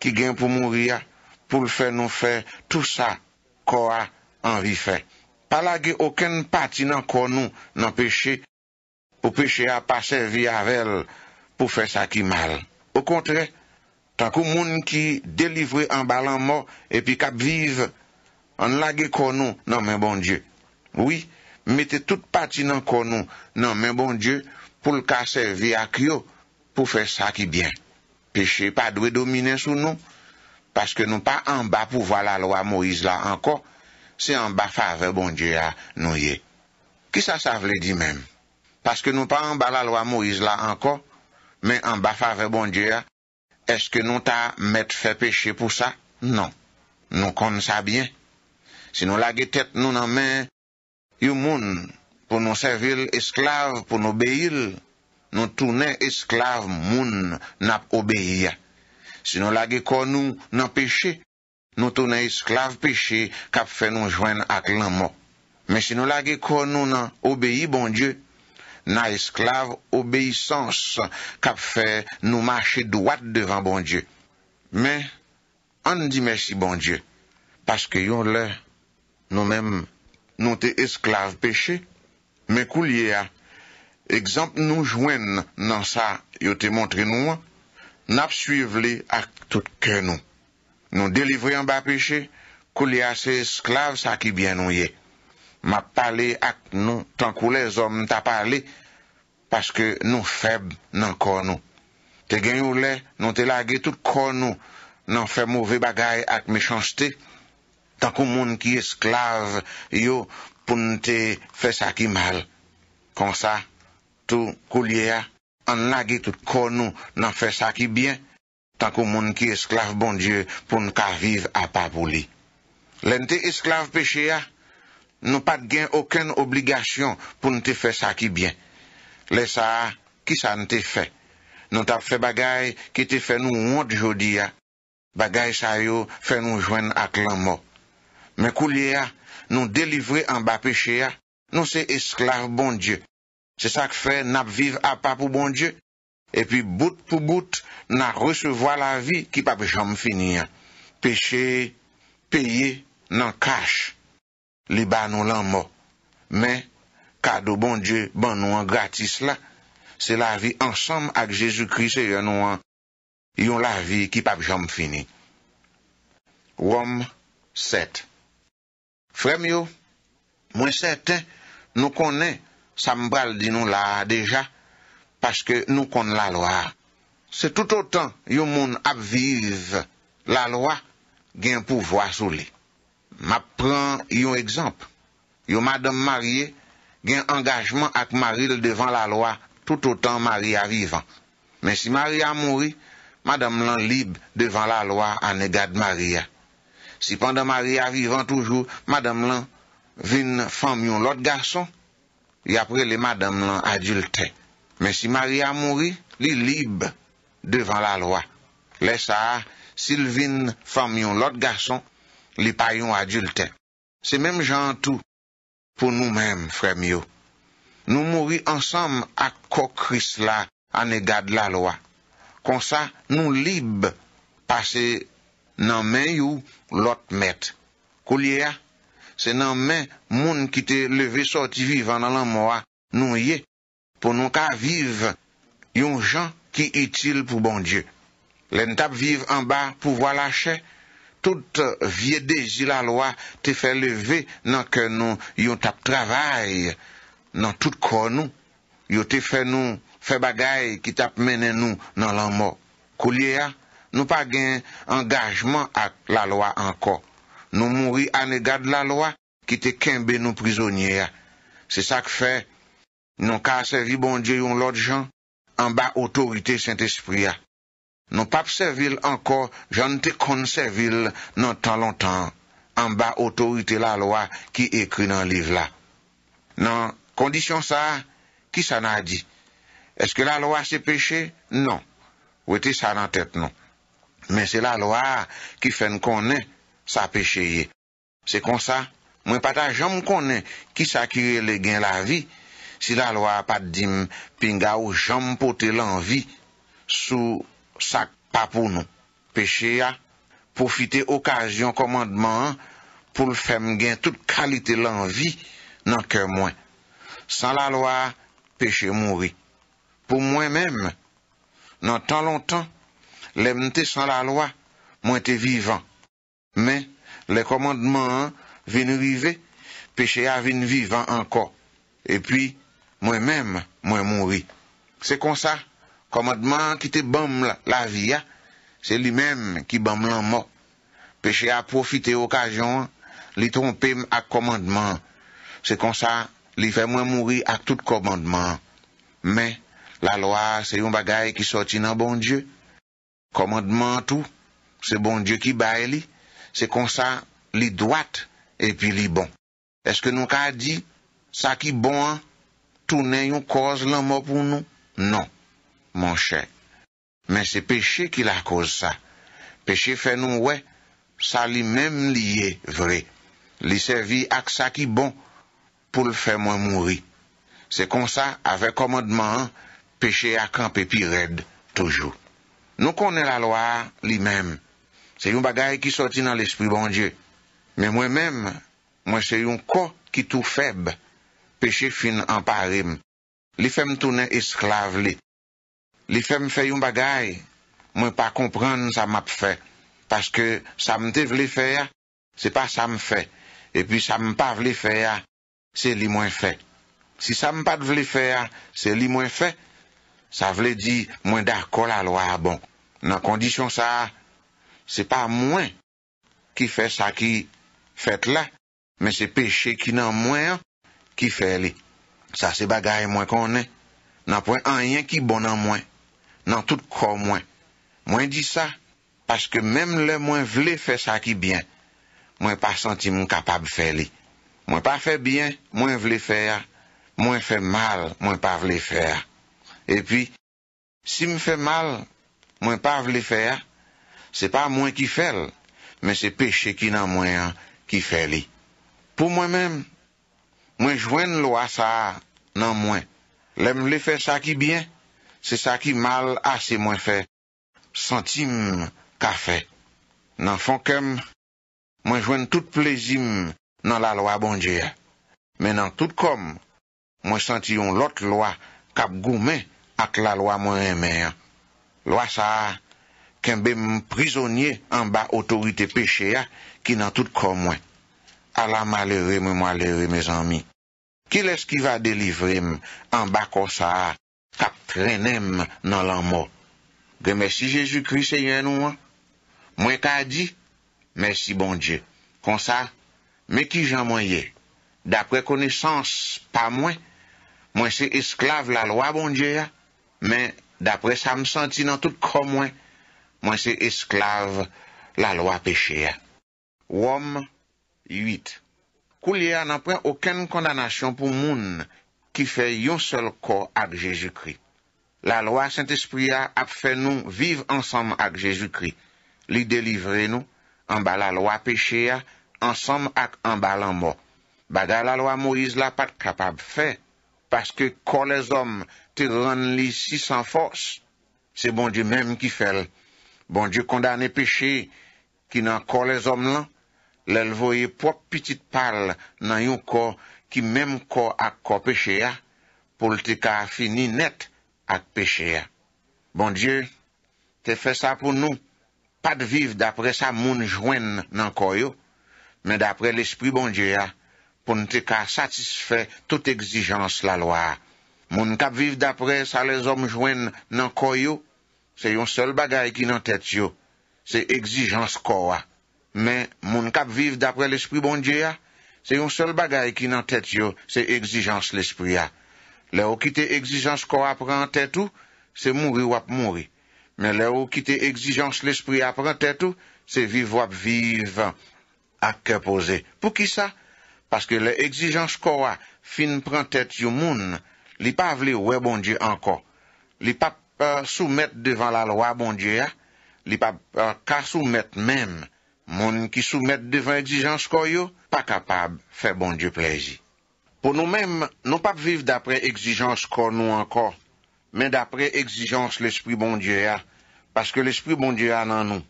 ki gen pou mouri a, pou l fè nou fè, tout sa, kou a, an vi fè. Pa lage oken pati nan konou nan peche, ou peche a pa servi avel pou fè sa ki mal. Ou kontre, tankou moun ki delivre an balan mor, epi kap vive, an lage konou nan men bon die. Oui, mete tout pati nan konou nan men bon die, pou lka servi a kyo pou fè sa ki bien. Peche pa dwe domine sou nou, paske nou pa an ba pou vala lo a Moiz la ankon, se an bafa vè bon Djea nou ye. Ki sa sa vle di men? Paske nou pa an bala lwa Moiz la anko, men an bafa vè bon Djea, eske nou ta met fè peche pou sa? Non. Nou kon sa bien. Se nou lage tèt nou nan men, yu moun pou nou sevil esklav pou nou beil, nou toune esklav moun nap obeya. Se nou lage kon nou nan peche, nou tou nan esklav peche kap fe nou jwen ak lan mo. Men si nou lage kou nou nan obeyi bon Diyo, nan esklav obeysans kap fe nou mache dwat devan bon Diyo. Men, an di mersi bon Diyo, paske yon lè nou men nou te esklav peche, men kou liye a, ekzamp nou jwen nan sa yo te montre nou, nan ap suive li ak tout kè nou. Nou delivri an ba peche, kou liya se esklav sa ki byen nou ye. Ma pale ak nou tan kou le zom ta pale, paske nou feb nan kon nou. Te gen yon le, nou te lage tout kon nou nan fe mouve bagay ak mechanste, tan kou moun ki esklav yo pou nte fe sa ki mal. Kon sa, tou kou liya, an lage tout kon nou nan fe sa ki byen, tankou moun ki esklave bon Diyo pou n ka vive apapou li. Le n te esklave peche ya, nou pat gen oken obligasyon pou n te fe sa ki byen. Le sa, ki sa n te fe? Nou tap fe bagay ki te fe nou wot jodi ya, bagay sa yo fe nou jwen ak lan mo. Men kou li ya, nou delivre an ba peche ya, nou se esklave bon Diyo. Se sa k fe nap vive apapou bon Diyo, E pi bout pou bout nan recevo la vi ki pape jom fini. Peche, peye, nan kache, li ba nou lan mo. Men, kado bon Diyo ban nou an gratis la, se la vi ansam ak Jezou Krise yon nou an, yon la vi ki pape jom fini. Wom 7 Frem yo, mwen 7, nou konen, sa mbral di nou la deja, Paske nou kon la loa, se tout otan yon moun apvive la loa gen pouvoi sou li. Ma pren yon ekzamp, yon madame marie gen angajman ak maril devan la loa tout otan marie arrivan. Men si marie a mouri, madame lan libe devan la loa an ega de marie. Si pandan marie arrivan toujou, madame lan vin fam yon lot garson, y apre le madame lan adulte. Men si Maria mouri, li libe devan la loa. Lesa, Sylvine, Fremion, lot gason, li payon adulten. Se menm jan tout pou nou menm, Fremion. Nou mouri ansam ak kokris la an edad la loa. Konsa nou libe pase nan men yu lot met. Kou liye ya, se nan men moun ki te leve soti vivan nan lan moua nou ye. pou nou ka vive yon jan ki itil pou bon die. Len tap vive an ba pou vo la che, tout vie dezi la loa te fe leve nan ke nou yon tap travay nan tout kon nou. Yon te fe nou fe bagay ki tap menen nou nan lan mo. Kou liya, nou pa gen engajman ak la loa anko. Nou mouri an e gad la loa ki te kenbe nou prizonye ya. Se sa ke fe... Nou ka sevi bon die yon lot jan, an ba otorite sent espri ya. Nou pap sevil anko, jan te kon sevil nan tan lontan, an ba otorite la loa ki ekri nan liv la. Nan kondisyon non? sa, ki sa nan di? Eske la loa se peche? Non. Ou ete sa nan tet non. Men se la loa ki fen konen sa peche ye. Se kon sa, mwen pata jom konen ki sa kire le gen la vi, Si la lo a pat di m pinga ou jom pote lanvi sou sak pa pou nou. Peche ya, profite okasyon komandman an pou l'fem gen tout kalite lanvi nan ke mwen. San la lo a, peche moun ri. Pou mwen men, nan tan lontan, lemte san la lo a, mwen te vivan. Men, le komandman an vine vive, peche ya vine vivan anko. E Mwen mèm mwen mounri. Se kon sa, komadman ki te bam la vi ya, se li mèm ki bam lan mò. Peche a profite okajon li trompe ak komadman. Se kon sa, li fè mwen mounri ak tout komadman. Mè, la loa se yon bagay ki soti nan bon dieu. Komadman tou, se bon dieu ki bay li, se kon sa, li dwat epi li bon. Eske nou ka di, sa ki bon an, Tounen yon koz lan mo pou nou? Non, mon chè. Men se peche ki la koz sa. Peche fe nou we, sa li mem li ye vre. Li servi ak sa ki bon pou le fe mwen mouri. Se kon sa, ave komadman, peche ak an pe pi red toujou. Nou konen la loa li mem. Se yon bagay ki soti nan l'espri bon Dje. Men mwen mèm, mwen se yon ko ki tou feb mwen. peche fin an parem. Li fe m toune esklave li. Li fe m fe yon bagay, mwen pa komprende sa map fe. Paske sa m te vle fe ya, se pa sa m fe. E pi sa m pa vle fe ya, se li mwen fe. Si sa m pa vle fe ya, se li mwen fe, sa vle di mwen da kol alwa bon. Nan kondisyon sa, se pa mwen ki fe sa ki fet la, men se peche ki nan mwen, ki fè li. Sa se bagay mwen konen, nan pou an yen ki bon nan mwen, nan tout kò mwen. Mwen di sa, paske mèm le mwen vle fè sa ki byen, mwen pa santi mwen kapab fè li. Mwen pa fè byen, mwen vle fè ya, mwen fè mal, mwen pa vle fè ya. E pi, si mwen fè mal, mwen pa vle fè ya, se pa mwen ki fè l, men se peche ki nan mwen, mwen ki fè li. Pou mwen mèm, Mwen jwen lwa sa nan mwen, lem le fe sa ki byen, se sa ki mal ase mwen fe, sentim ka fe. Nan fon kem, mwen jwen tout plezim nan la lwa bonje ya, men nan tout kom, mwen senti yon lot lwa kap goumen ak la lwa mwen eme ya. Lwa sa, kembe mprisonye an ba otorite peche ya ki nan tout kom mwen. ala malere me malere me zanmi. Kile es ki va delivre me, an bako sa, kap trenem nan lan mo. Ge mersi Jezu kri se yen ou an, mwen ka di, mersi bon Dje. Kon sa, mwen ki jan mwen ye, dapre kone sans, pa mwen, mwen se esklave la loa bon Dje, men dapre sa m senti nan tout krom mwen, mwen se esklave la loa peche ya. Wom, 8. Kou liya nan pren oken kondanasyon pou moun ki fe yon sol ko ak Jejoukri. La loa Saint-Esprit a ap fe nou viv ansam ak Jejoukri. Li delivre nou, anba la loa peche a, ansam ak anba lan mo. Bada la loa Moïse la pat kapab fe, paske ko le zom te ran li si san fos, se bon di menm ki fel. Bon di kondane peche ki nan ko le zom lan, lèl voye po piti pal nan yon ko ki mèm ko ak ko peche ya, pou lte ka fini net ak peche ya. Bon Diyo, te fe sa pou nou, pa te viv dapre sa moun jwen nan koyo, men dapre l'esprit bon Diyo ya, pou lte ka satisfè tout exijans la loa. Moun kap viv dapre sa lèz om jwen nan koyo, se yon sol bagay ki nan tet yo, se exijans kowa. Men, moun kap vive dapre l'esprit bon die ya, se yon sol bagay ki nan tet yo, se egzijans l'esprit ya. Le ou kite egzijans ko a pran tet ou, se mouri wap mouri. Men, le ou kite egzijans l'esprit a pran tet ou, se vive wap vive ak kepoze. Pou ki sa? Paske le egzijans ko a fin pran tet yo moun, li pa avle we bon die anko. Li pa euh, soumet devan la lwa bon die ya, li pa euh, ka soumet menm. Moun ki sou met devan egzijans ko yo, pa kapab fe bon Diyo prezi. Po nou menm, nou pap viv dapre egzijans ko nou anko, men dapre egzijans l'esprit bon Diyo ya, paske l'esprit bon Diyo ya nan nou.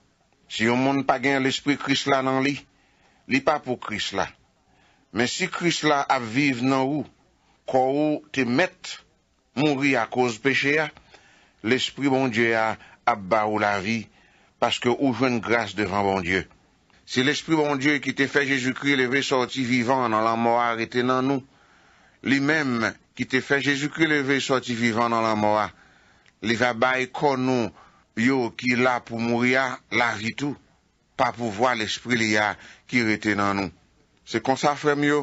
Si yon moun pa gen l'esprit kris la nan li, li pa pou kris la. Men si kris la ap viv nan ou, ko ou te met moun ri a koz peche ya, l'esprit bon Diyo ya ap ba ou la vi, paske ou jwen grase devan bon Diyo. Se l'esprit bon Dieu ki te fè Jésus-Christ leve sorti vivant nan la moua reten nan nou, li mèm ki te fè Jésus-Christ leve sorti vivant nan la moua, li va bay kon nou yo ki la pou mouri a la vitou, pa pou vwa l'esprit li a ki reten nan nou. Se kon sa fèm yo,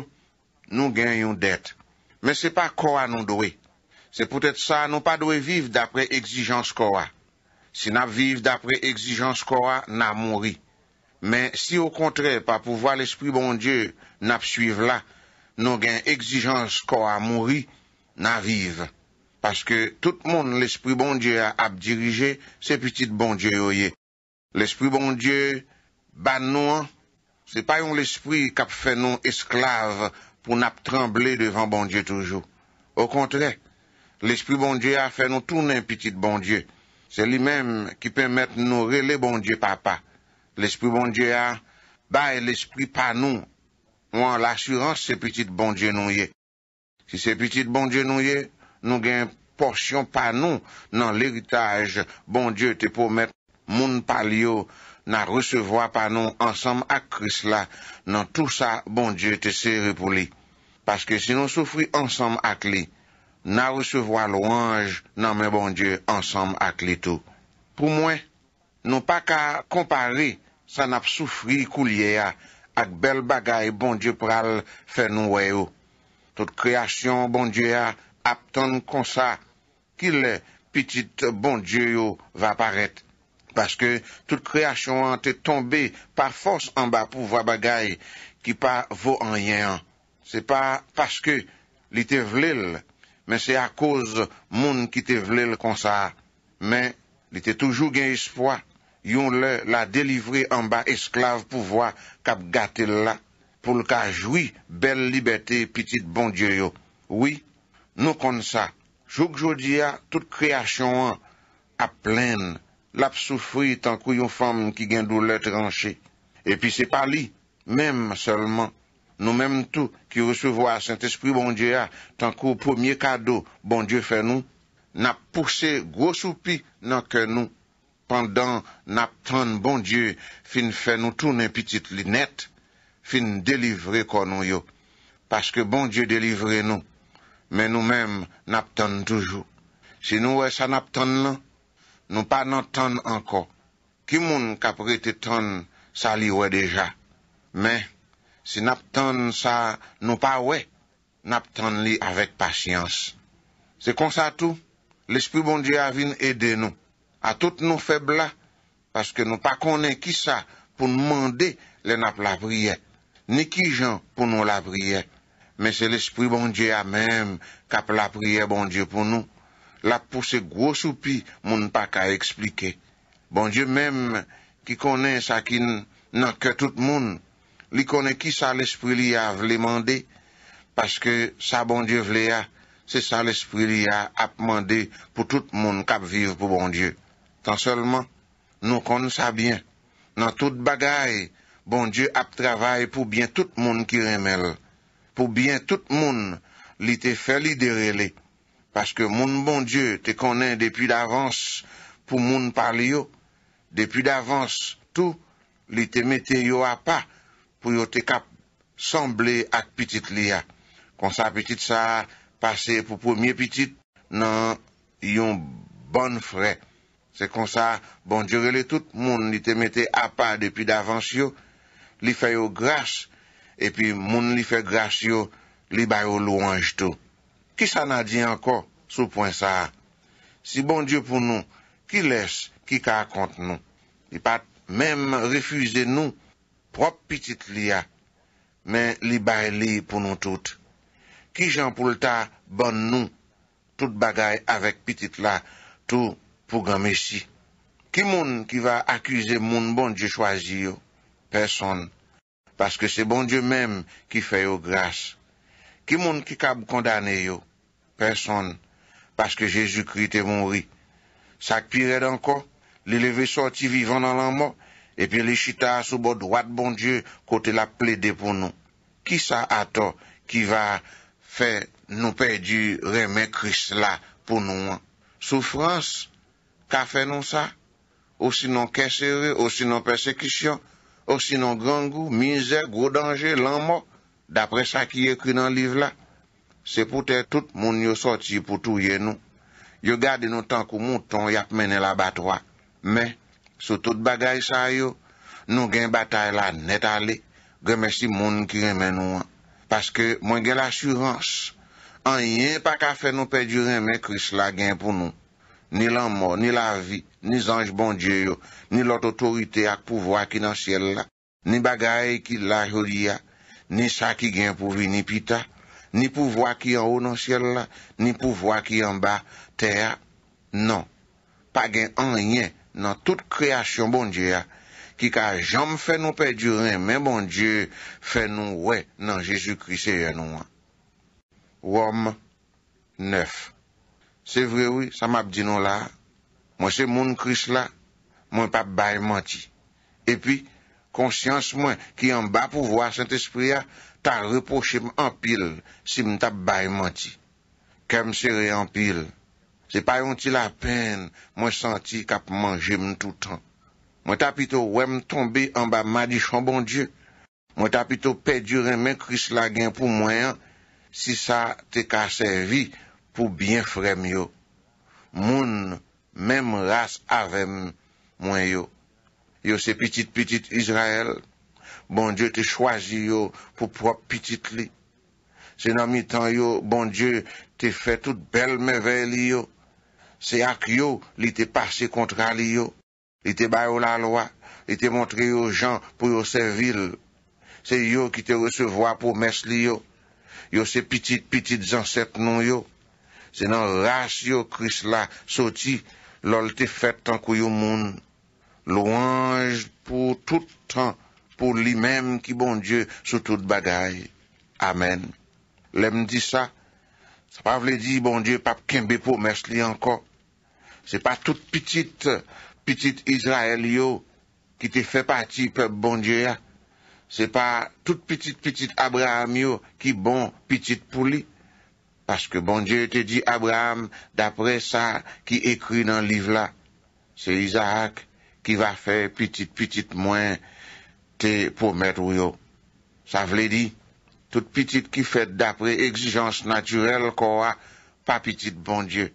nou gen yon det. Men se pa koua nou doè. Se poutèt sa nou pa doè viv dapre exijans koua. Se nan viv dapre exijans koua nan mouri. Men si ou kontre pa pou vwa l'esprit bon dieu nap suive la, nou gen exijans ko a mouri, nan vive. Paske tout moun l'esprit bon dieu a ap dirije se petit bon dieu oye. L'esprit bon dieu ban nou an, se pa yon l'esprit kap fe nou esklav pou nap tremble devan bon dieu toujou. Ou kontre, l'esprit bon dieu a fe nou toune petit bon dieu. Se li menm ki pe met nou rele bon dieu pa pa. L'esprit bon die a, ba e l'esprit pa nou. Ou an l'assurance se petit bon die nou ye. Si se petit bon die nou ye, nou gen porsyon pa nou nan l'eritage. Bon die te pou met moun pal yo. Nan resevoa pa nou ansam ak kris la. Nan tout sa, bon die te se repou li. Paske si nou soufri ansam ak li. Nan resevoa louange nan men bon die ansam ak li tou. Pou mwen, nou pa ka kompari. San ap soufri kou liye a ak bel bagay bon Dje pral fen nou weyo. Tout kreasyon bon Dje a ap ton konsa kil petit bon Dje yo va paret. Paske tout kreasyon an te tombe pa fos an ba pou vwa bagay ki pa vo an yen. Se pa paske li te vlel men se a koz moun ki te vlel konsa men li te toujou gen espwa. yon la delivre an ba esklav pou vwa kap gate bon la, pou lka jwi bel libetè pitit bon dieyo. Oui, nou kon sa, jok jodi ya, tout kreasyon an ap plen, lap soufri tankou yon fam ki gen dou let ranche. Epi se pali, mem seman, nou mem tou ki resevo a Saint-Esprit bon dieya tankou pou mie kado bon die fe nou, nap pouse gwo soupi nan ke nou, pandan nap tan bon die fin fe nou toune pitit li net, fin delivre kon nou yo. Paske bon die delivre nou, men nou men nap tan toujou. Si nou we sa nap tan nan, nou pa nan tan anko. Ki moun kap rete tan, sa li we deja. Men, si nap tan sa nou pa we, nap tan li avek pasyans. Se konsa tou, l'espri bon die avin ede nou, a tout nou febla, paske nou pa konen ki sa pou mwande le nap la priye, ni ki jan pou nou la priye, men se l'esprit bon die a menm kap la priye bon die pou nou, la pou se gwo soupi moun pa ka eksplike. Bon die menm ki konen sa ki nan ke tout moun, li konen ki sa l'esprit li a vle mwande, paske sa bon die vle a, se sa l'esprit li a ap mwande pou tout moun kap vive pou bon die. Tan seulement, nou kon sa bien. Nan tout bagay, bon dieu ap travay pou bien tout moun ki remel. Pou bien tout moun li te fèli derele. Paske moun bon dieu te konen depi davans pou moun parli yo. Depi davans, tou li te mette yo ap pa pou yo te kap samble ak pitit li ya. Kon sa pitit sa, pase pou pou mie pitit nan yon bon frey. Se kon sa, bon diyo rele tout moun li te mette apa depi davans yo, li feyo gras, epi moun li fe gras yo, li bayo louanj to. Ki sa na di anko sou poen sa a? Si bon diyo pou nou, ki les, ki ka akonte nou? Li pat mem refuize nou, prop pitit li a, men li baye li pou nou tout. Ki jan pou lta, bon nou, tout bagay avèk pitit la, tout. pou gwa mesi. Ki moun ki va akize moun bon dje chwazi yo? Person. Paske se bon dje menm ki fe yo grase. Ki moun ki kab kondane yo? Person. Paske Jezu krite moun ri. Sakpire dan kon, li leve sorti vivan nan lanman, epi li chita sou bo drat bon dje kote la ple de pou nou. Ki sa ato ki va fe nou pe di reme kris la pou nou? Soufrans Sa fe nou sa, ou si nou kesere, ou si nou persekisyon, ou si nou gangou, mize, gro danje, lanmo, dapre sa ki ekri nan liv la. Se pou te tout moun yo sorti pou touye nou. Yo gade nou tan kou moun ton yap mene la batwa. Men, sou tout bagay sa yo, nou gen batay la net ale, gen mersi moun ki reme nou an. Paske mwen gen la surans, an yen pa ka fe nou pe di reme kris la gen pou nou. Ni la mor, ni la vi, ni zanj bon Diyo, ni lot otorite ak pouvoi ki nan siel la, ni bagay ki la jodi ya, ni sa ki gen pouvi ni pita, ni pouvoi ki an ou nan siel la, ni pouvoi ki an ba ter, non. Pa gen an yen nan tout kreasyon bon Diyo ya, ki ka jom fe nou pe duren men bon Diyo fe nou we nan Jezoukri se yen nou an. Wom nef. Se vre wè, sa m ap di nou la. Mwen se moun kris la, mwen pa bay manti. E pi, konsyans mwen ki yon ba pou vwa sent espri ya, ta repoche m anpil si m ta bay manti. Kèm se re anpil. Se pa yon ti la pen, mwen santi kap manje m toutan. Mwen ta pito wèm tombe yon ba ma di chan oh, bon die. Mwen ta pito pe di renmen kris la gen pou mwen yan. Si sa te ka servi, pou byen frem yo. Moun, mem ras avem, mwen yo. Yo se pitit pitit Israel, bon Diyo te chwazi yo, pou prop pitit li. Se nan mi tan yo, bon Diyo, te fe tout bel mevel yo. Se ak yo, li te pase kontra li yo. Li te bayo la loa, li te montre yo jan, pou yo se vil. Se yo ki te resevoa pou mes li yo. Yo se pitit pitit zanset non yo. Se nan rasyo kris la soti lol te fet tan kou yo moun. Lou anj pou toutan pou li menm ki bon die sou tout bagay. Amen. Lem di sa. Sa pa vle di bon die pap kembe pou mers li ankon. Se pa tout pitit pitit Israel yo ki te fe pati pe bon die ya. Se pa tout pitit pitit Abraham yo ki bon pitit pou li. Paske bon Dje te di Abraham d'apre sa ki ekri nan liv la. Se Isaac ki va fe pitit pitit mwen te pou met rou yo. Sa vle di, tout pitit ki fet d'apre egzijans naturel ko a, pa pitit bon Dje.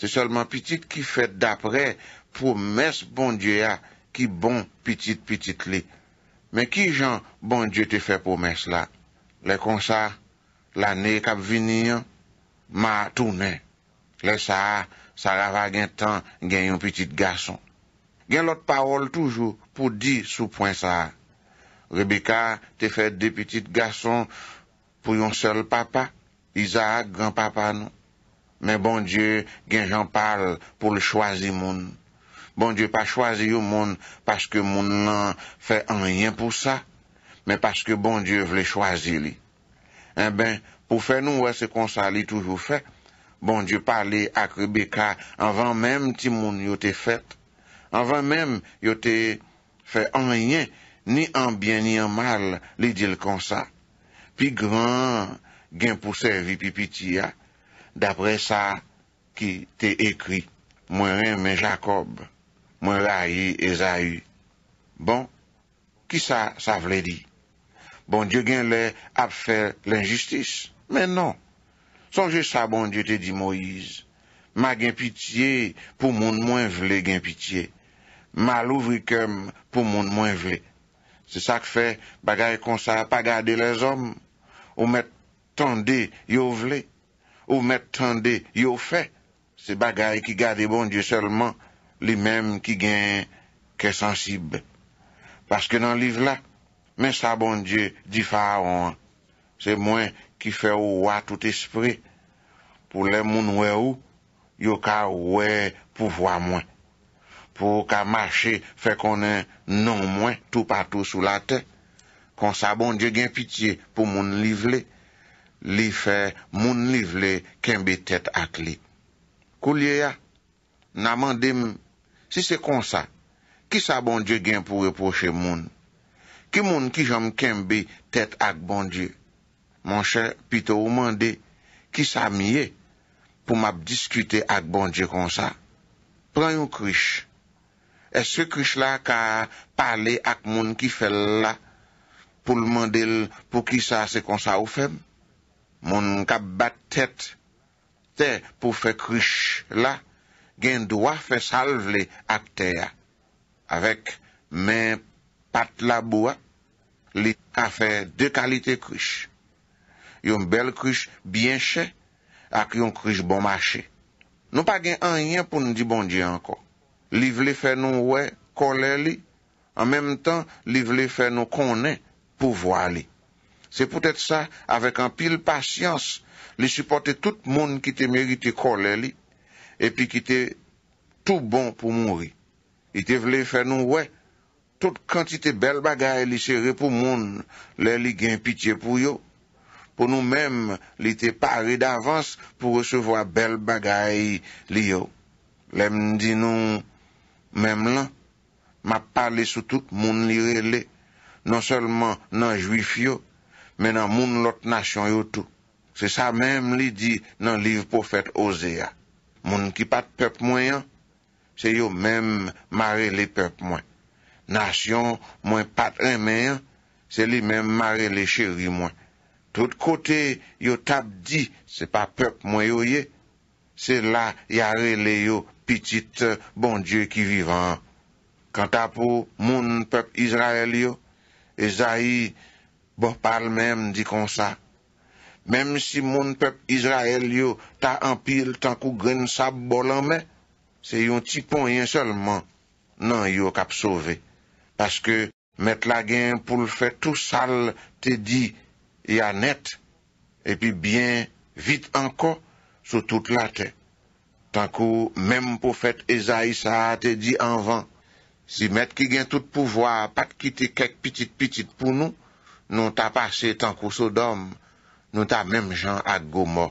Se solman pitit ki fet d'apre pou mes bon Dje a ki bon pitit pitit li. Men ki jan bon Dje te fe pou mes la? Le konsa, la ney kap viniyan? Ma tounen. Le saha, sara va gen tan gen yon petit gason. Gen lot paol toujou pou di sou poin saha. Rebika, te fet de petit gason pou yon sel papa. Isaac, gran papa nou. Men bon dieu, gen jan pal pou le chwazi moun. Bon dieu pa chwazi yon moun paske moun nan fe enyen pou sa. Men paske bon dieu vle chwazi li. En eh ben... pou fè nou wè se konsa li toujou fè, bon, di pà li akribe ka, anvan mèm ti moun yo te fèt, anvan mèm yo te fè anyen, ni anbyen ni anmal li dil konsa. Pi gran gen pou sèvi pipiti ya, dapre sa ki te ekri, mwen reme Jakob, mwen rayi Ezayi. Bon, ki sa sa vle di? Bon, di gen le ap fè l'injustis, Men nan, son jè sa bon die te di Moïse, ma gen pitiè pou moun mwen vle gen pitiè, ma louvri kem pou moun mwen vle. Se sa k fè, bagay konsa pa gade les om, ou met tande yo vle, ou met tande yo fè, se bagay ki gade bon die selman, li men ki gen ke sensib. Paske nan liv la, men sa bon die di fa an, Se mwen ki fe ou wa tout espri, pou le moun we ou, yo ka we pou vwa mwen. Po yo ka mache fe konen non mwen tou patou sou la te, kon sa bon dje gen piti pou moun livle, li fe moun livle kenbe tet ak li. Kou liye ya, nanman dem, si se konsa, ki sa bon dje gen pou reposhe moun, ki moun ki jom kenbe tet ak bon dje. Mon chè, pito ou mande, ki sa miye pou map diskute ak bon dje konsa. Pran yon kriş. E se kriş la ka pale ak moun ki fel la pou l mandel pou ki sa se konsa ou fem. Moun ka bat tèt, tè pou fe kriş la, gen dwa fe salve ak tè ya. Avèk men pat la boua, li ta fe de kalite kriş. yon bel krije byen chè, ak yon krije bon machè. Nou pa gen an yon pou nou dibondye anko. Li vle fè nou wè, kolè li, an mèm tan, li vle fè nou konè pou vwa li. Se pou tèt sa, avèk an pil pasyans, li supporte tout moun ki te merite kolè li, epi ki te tout bon pou moun ri. Li te vle fè nou wè, tout kantite bel bagay li serè pou moun, lè li gen pitiè pou yo, pou nou mem li te pare d'avans pou resevo a bel bagay li yo. Lem di nou, mem lan, ma pale sou tout moun li rele, non seulement nan juif yo, menan moun lot nasyon yo tout. Se sa mem li di nan liv pofet ozea. Moun ki pat pep mwen yan, se yo mem mare li pep mwen. Nasyon mwen pat remen, se li mem mare li cheri mwen. Tout kote yo tap di, se pa pep mwen yo ye, se la yare le yo pitit euh, bon die ki vivan. Kantapo, moun pep Izrael yo, e zayi, bon pal men di kon sa, menm si moun pep Izrael yo ta anpil tankou gen sab bolan men, se yon ti pon yen selman, nan yo kap sove. Paske, met la gen pou l fe tou sal te di, e a net, e pi byen vit anko sou tout la te. Tankou, mem pou fèt Ezaïs a te di anvan, si mèt ki gen tout pouvoa pat kite kek pitit-pitit pou nou, nou ta pase tankou sodom, nou ta mem jan ak gomo.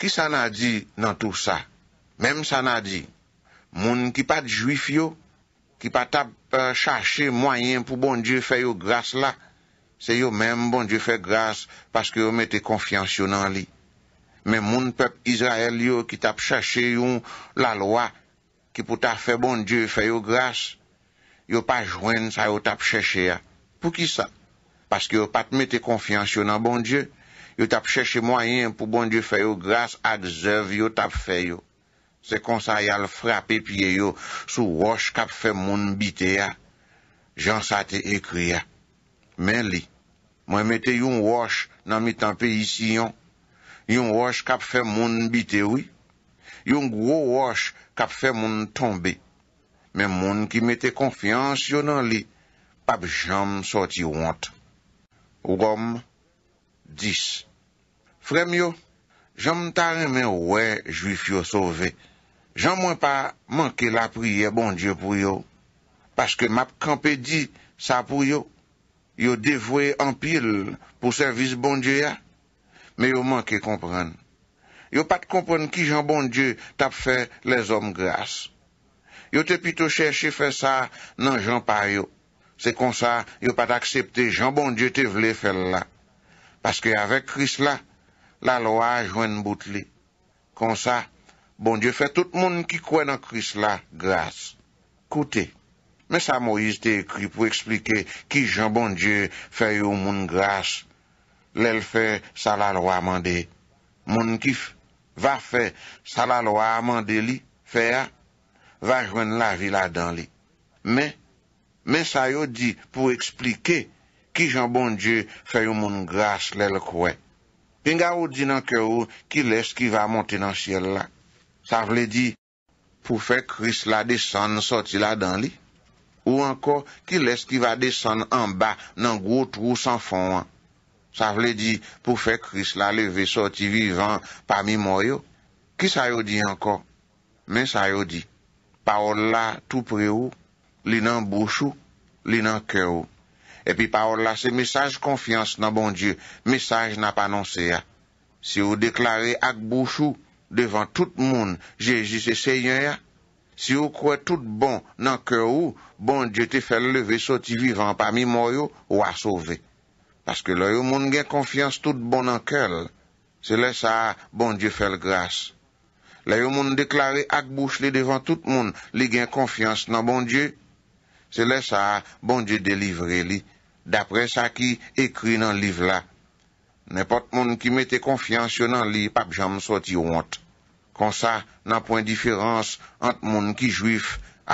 Ki sa nan di nan tout sa? Mem sa nan di, moun ki pat juif yo, ki pat ap chache mwayen pou bon die feyo gras la, Se yo menm bon die fe grase paske yo mette konfiansyon nan li. Men moun pep Israel yo ki tap chache yon la loa ki pou ta fe bon die fe yo grase, yo pa jwen sa yo tap chache ya. Pou ki sa? Paske yo pat mette konfiansyon nan bon die, yo tap chache mwayen pou bon die fe yo grase ad zev yo tap fe yo. Se konsa yal frape piye yo sou wosh kap fe moun bite ya. Jan sa te ekri ya. Men li, mwen mette yon wosh nan mi tanpe isi yon. Yon wosh kap fe moun bite woy. Yon gwo wosh kap fe moun tombe. Men moun ki mette konfians yon nan li, pap jom soti wont. Ou gom, dis. Frem yo, jom tanme wè jwi fyo sove. Jom mwen pa manke la priye bon dje pou yo. Paske map kanpe di sa pou yo. Yo devwe empil pou servis bon die ya. Me yo manke kompren. Yo pat kompren ki jan bon die tap fe les om grase. Yo te pito cheshe fe sa nan jan pa yo. Se kon sa yo pat aksepte jan bon die te vle fe la. Paske avek kris la, la lo a jwen bout li. Kon sa, bon die fe tout moun ki kwen an kris la grase. Koute. Men sa Moïse te ekri pou eksplike ki Jean Bon Dieu fè yo moun grâs lèl fè sa la loi amande li. Moun kif va fè sa la loi amande li, fè ya, va jwen la vi la dan li. Men, men sa yo di pou eksplike ki Jean Bon Dieu fè yo moun grâs lèl kwen. Pinga ou di nan kè ou ki lès ki va monte nan siel la. Sa vle di pou fè kris la desan soti la dan li. Ou anko ki les ki va desen an ba nan gwo trou san fon an. Sa vle di pou fek kris la leve soti vivan pa mi mwoyo. Ki sa yo di anko? Men sa yo di. Pa ou la tou pre ou, li nan bouchou, li nan kè ou. E pi pa ou la se mesaj konfians nan bon die, mesaj nan panonse ya. Si ou deklare ak bouchou devan tout moun, jeji se seyye ya. Si ou kwe tout bon nan ke ou, bon die te fel leve soti vivan pa mi moyo ou a sove. Paske lè yo moun gen konfians tout bon nan ke ou, se lè sa bon die fel grase. Lè yo moun deklare ak bouchle devan tout moun li gen konfians nan bon die, se lè sa bon die delivre li. Dapre sa ki ekri nan liv la, nepot moun ki mete konfians yo nan li pap jam soti wont. Kon sa nan pwen diferans ant moun ki jwif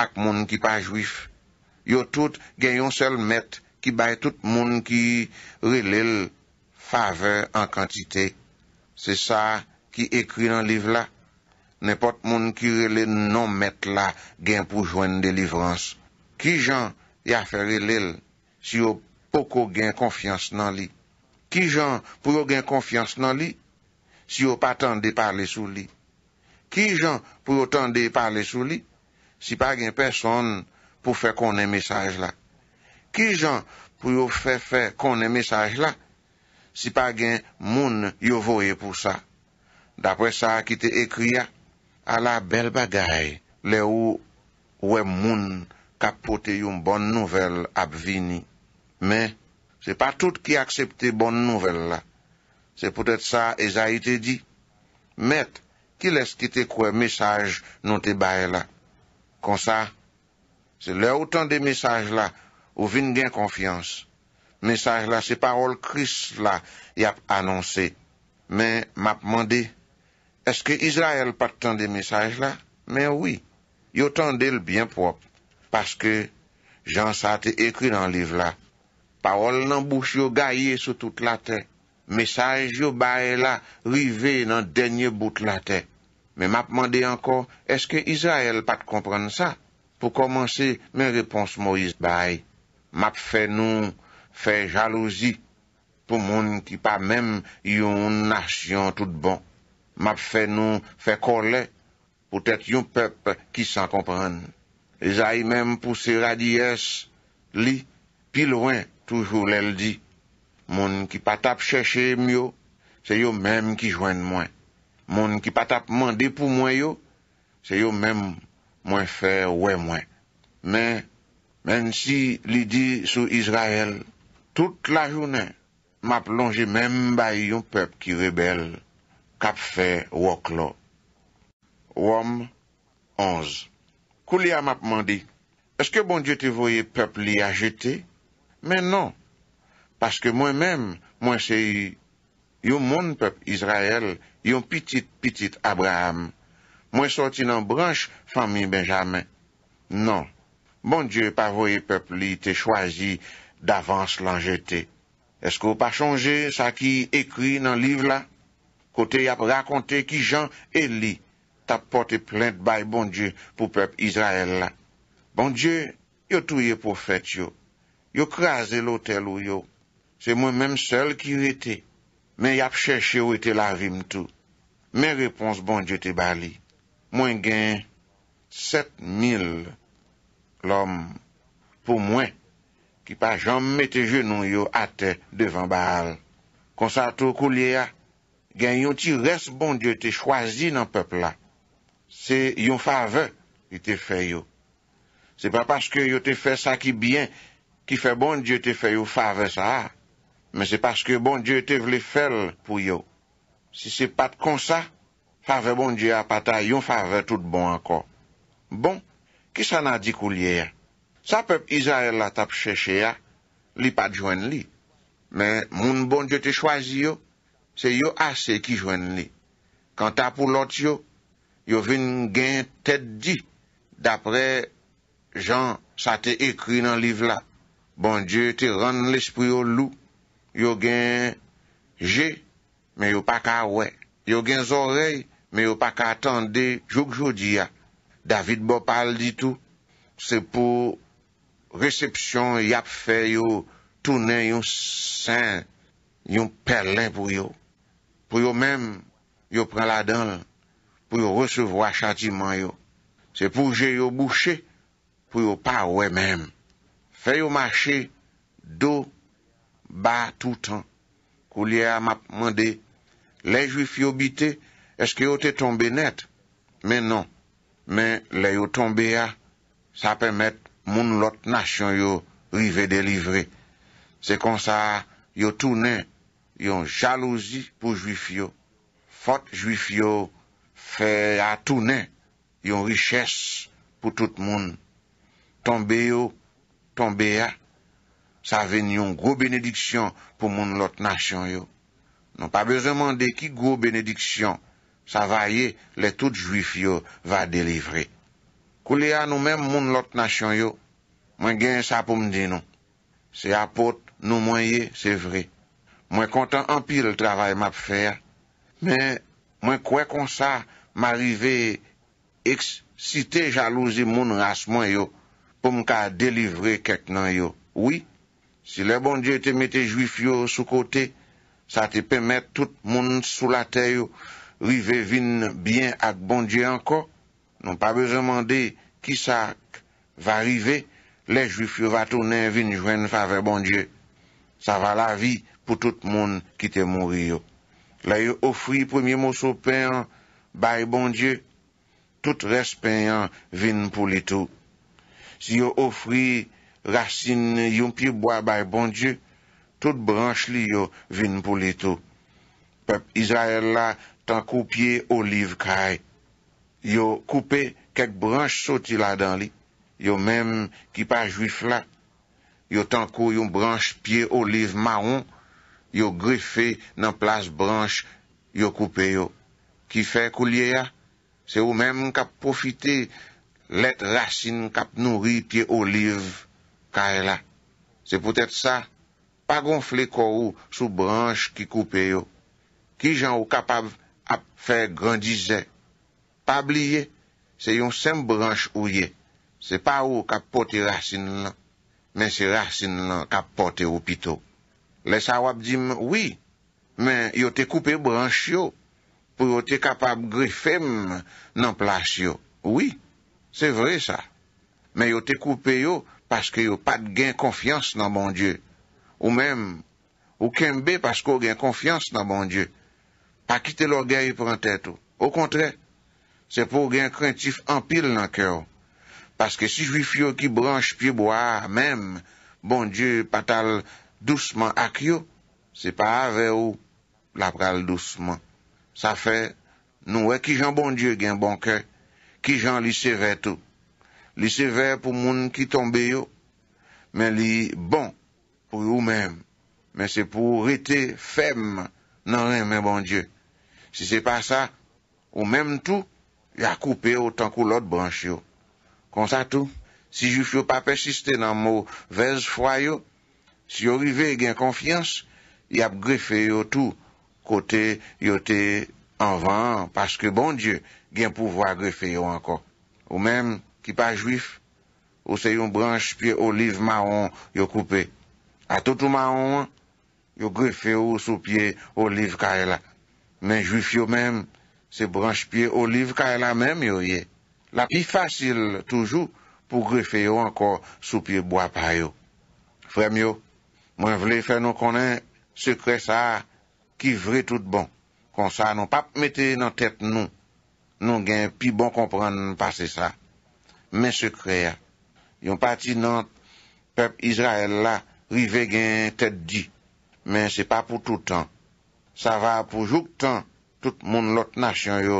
ak moun ki pa jwif. Yo tout gen yon sel met ki bay tout moun ki relil fave en kantite. Se sa ki ekri nan liv la. Nenpot moun ki relil non met la gen pou jwen de livrans. Ki jan yon se relil si yo poko gen konfians nan li. Ki jan pou yo gen konfians nan li si yo patan de pale sou li. Ki jan pou yo tende pale sou li? Si pa gen person pou fe konen mesaj la. Ki jan pou yo fe fe konen mesaj la? Si pa gen moun yo voye pou sa. Dapre sa ki te ekria, ala bel bagay, le ou we moun kapote yon bon nouvel ap vini. Men, se pa tout ki aksepte bon nouvel la. Se pou tete sa, e zayi te di. Met, ki lese ki te kwe mesaj nou te bae la. Kon sa, se lè ou tan de mesaj la, ou vin gen konfians. Mesaj la, se parol kris la, yap anonsè. Men, map mandè, eske Izrael pat tan de mesaj la? Men, wè, yo tan del bien prop. Paske, jan sa te ekri nan liv la. Parol nan bouch yo gaye sou tout la te. Mesaj yo bae la, rive nan denye bout la te. Men map mande anko, eske Israel pat kompren sa? Po komanse men repons Moïse Baye, map fè nou fè jalouzi pou moun ki pa mèm yon nasyon tout bon. Map fè nou fè kolè pou tèt yon pep ki san kompren. Israel mèm pou se radies li pilouen toujou lèl di. Moun ki pa tap chèche myo, se yo mèm ki jwen mwen. Moun ki pat ap mandi pou mwen yo, se yo men mwen fè wè mwen. Men, men si li di sou Israel, tout la jounen, map lonje men bay yon pep ki rebel, kap fè wok lo. Wom, onz. Kou li a map mandi, eske bon diyo te voye pep li a jeté? Men non, paske mwen men mwen se yi Yon moun pep Israel, yon pitit-pitit Abraham, mwen soti nan branche fami Benjamin. Non, bon dieu pa voye pep li te chwazi davans lan jete. Esko pa chonje sa ki ekri nan liv la? Kote yap rakonte ki jan el li, ta pote plen de bay bon dieu pou pep Israel la. Bon dieu, yo touye poufet yo. Yo kraze lotel ou yo. Se mwen menm sel ki rete. Men yap chèche ou ete la vim tou. Men repons bon diote bali. Mwen gen set mil lom pou mwen ki pa jom mette jenoun yo ate devan bal. Konsato kou liya gen yon ti res bon diote chwazi nan pepla. Se yon fave ite fè yo. Se pa paske yo te fè sa ki bien ki fè bon diote fè yo fave sa a. men se paske bon Dje te vle fel pou yo. Si se pat kon sa, fave bon Dje apata yon fave tout bon anko. Bon, ki sa nan di kou liye? Sa pep Izael la tap cheche ya, li pat jwen li. Men moun bon Dje te chwazi yo, se yo ase ki jwen li. Kant apou lot yo, yo vin gen tet di. Dapre jan sa te ekri nan liv la, bon Dje te ran l'espri yo lou, Yo gen je, men yo pa ka we. Yo gen zorey, men yo pa ka atande, jok jodi ya. David bo pal di tou, se pou resepsyon yap fe yo tounen yon sen, yon pelen pou yo. Pou yo men, yo pren la don, pou yo resevo achatiman yo. Se pou je yo boucher, pou yo pa we men. Fè yo mache do, ba toutan, kou liye a map mwande, le juif yo bite, eske yo te tombe net, men non, men le yo tombe ya, sa pemet moun lot nasyon yo, rive delivre, se konsa yo tounen, yon jalouzi pou juif yo, fot juif yo, fre a tounen, yon riches pou tout moun, tombe yo, tombe ya, Sa ven yon gro benediksyon pou moun lot nasyon yo. Non pa beze mwande ki gro benediksyon. Sa va ye, le tout juif yo va delivre. Kou le a nou men moun lot nasyon yo. Mwen gen sa pou mdi nou. Se apot nou mwen ye, se vre. Mwen kontan anpire l travay map fer. Men mwen kwe kon sa mwari ve eks site jalouzi moun rasyon yo. Pou mwen ka delivre ket nan yo. Ouye. Si le bon Dje te mette juifyo sou kote, sa te pemet tout moun sou la teyo rive vin byen ak bon Dje anko, nou pa beze mande ki sa va rive, le juifyo va tonen vin jwen fave bon Dje. Sa va la vi pou tout moun ki te mori yo. La yo ofri premye mousso penyan baye bon Dje, tout res penyan vin pou li tou. Si yo ofri... Rasine yon pi boye baye bon diyo, tout branche li yo vin pou li tou. Pep, Izrael la, tankou piye oliv kraye. Yo koupe kek branche soti la dan li, yo menm ki pa juif la. Yo tankou yon branche piye oliv maron, yo grife nan plas branche, yo koupe yo. Ki fe kou liye ya? Se yo menm kap profite let rasine kap nouri piye oliv. ka e la. Se pou tèt sa, pa gonfle kor ou sou branche ki koupe yo. Ki jan ou kapav ap fè grandize. Pa bliye, se yon sem branche ou ye. Se pa ou kapote rasin lan, men se rasin lan kapote ou pito. Le sa wap di men, oui, men yo te koupe branche yo pou yo te kapav grife men nan plas yo. Oui, se vre sa. Men yo te koupe yo paske yo pat gen konfians nan bon die, ou mem, ou kembe pasko gen konfians nan bon die, pa kite lor gen yu prante tou. Ou kontre, se pou gen krentif anpil nan ke ou, paske si jwi fyo ki branj pi boar, mem, bon die patal dousman ak yo, se pa ave ou, la pral dousman. Sa fe, nou e ki jan bon die gen bon ke, ki jan li seve tou. Li sever pou moun ki tombe yo. Men li bon pou yo men. Men se pou rete fem nan ren men bon Diyo. Si se pa sa, ou men tout, yo akoupe yo tan kou lot branch yo. Konsa tout, si jif yo pa persisten nan mou vez fwa yo, si yo rive gen konfians, yo ap grefe yo tout kote yo te anvan paske bon Diyo gen pouvo agrefe yo ankon. Ou men... Ki pa jwif, ou se yon branche pie olive marron yo koupe. A toutou marron, yo grefe yo sou pie olive ka ela. Men jwif yo men, se branche pie olive ka ela men yo ye. La pi fasil toujou pou grefe yo anko sou pie bo apay yo. Frem yo, mwen vle fe nou konen sekre sa ki vre tout bon. Kon sa nou pap mette nan tet nou, nou gen pi bon kompran nan pase sa. men se kreya. Yon pati nan pep Israel la, rive gen tet di, men se pa pou toutan. Sa va pou joutan, tout moun lot nasyon yo,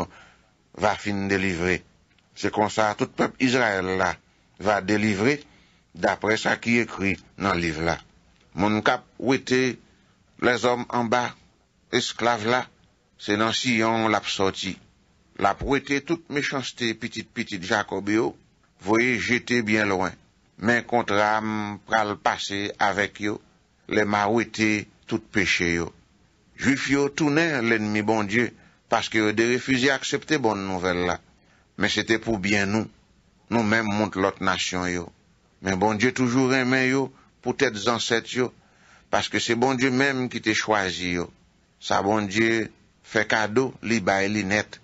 va fin delivre. Se konsa, tout pep Israel la, va delivre, dapre sa ki ekri nan liv la. Moun kap wete, les om anba, esklave la, se nan si yon lap soti. Lap wete tout mechanste, pitit-pitit Jacobio, Voye jete bien loin, men kontra pral pase avek yo, le ma wete tout peche yo. Juf yo toune l ennemi bon die, paske yo de refuze aksepte bon nouvel la. Men sete pou bien nou, nou men moun te lot nasyon yo. Men bon die toujou remen yo, pou tete zanset yo, paske se bon die men ki te chwazi yo. Sa bon die fe kado li baye li net,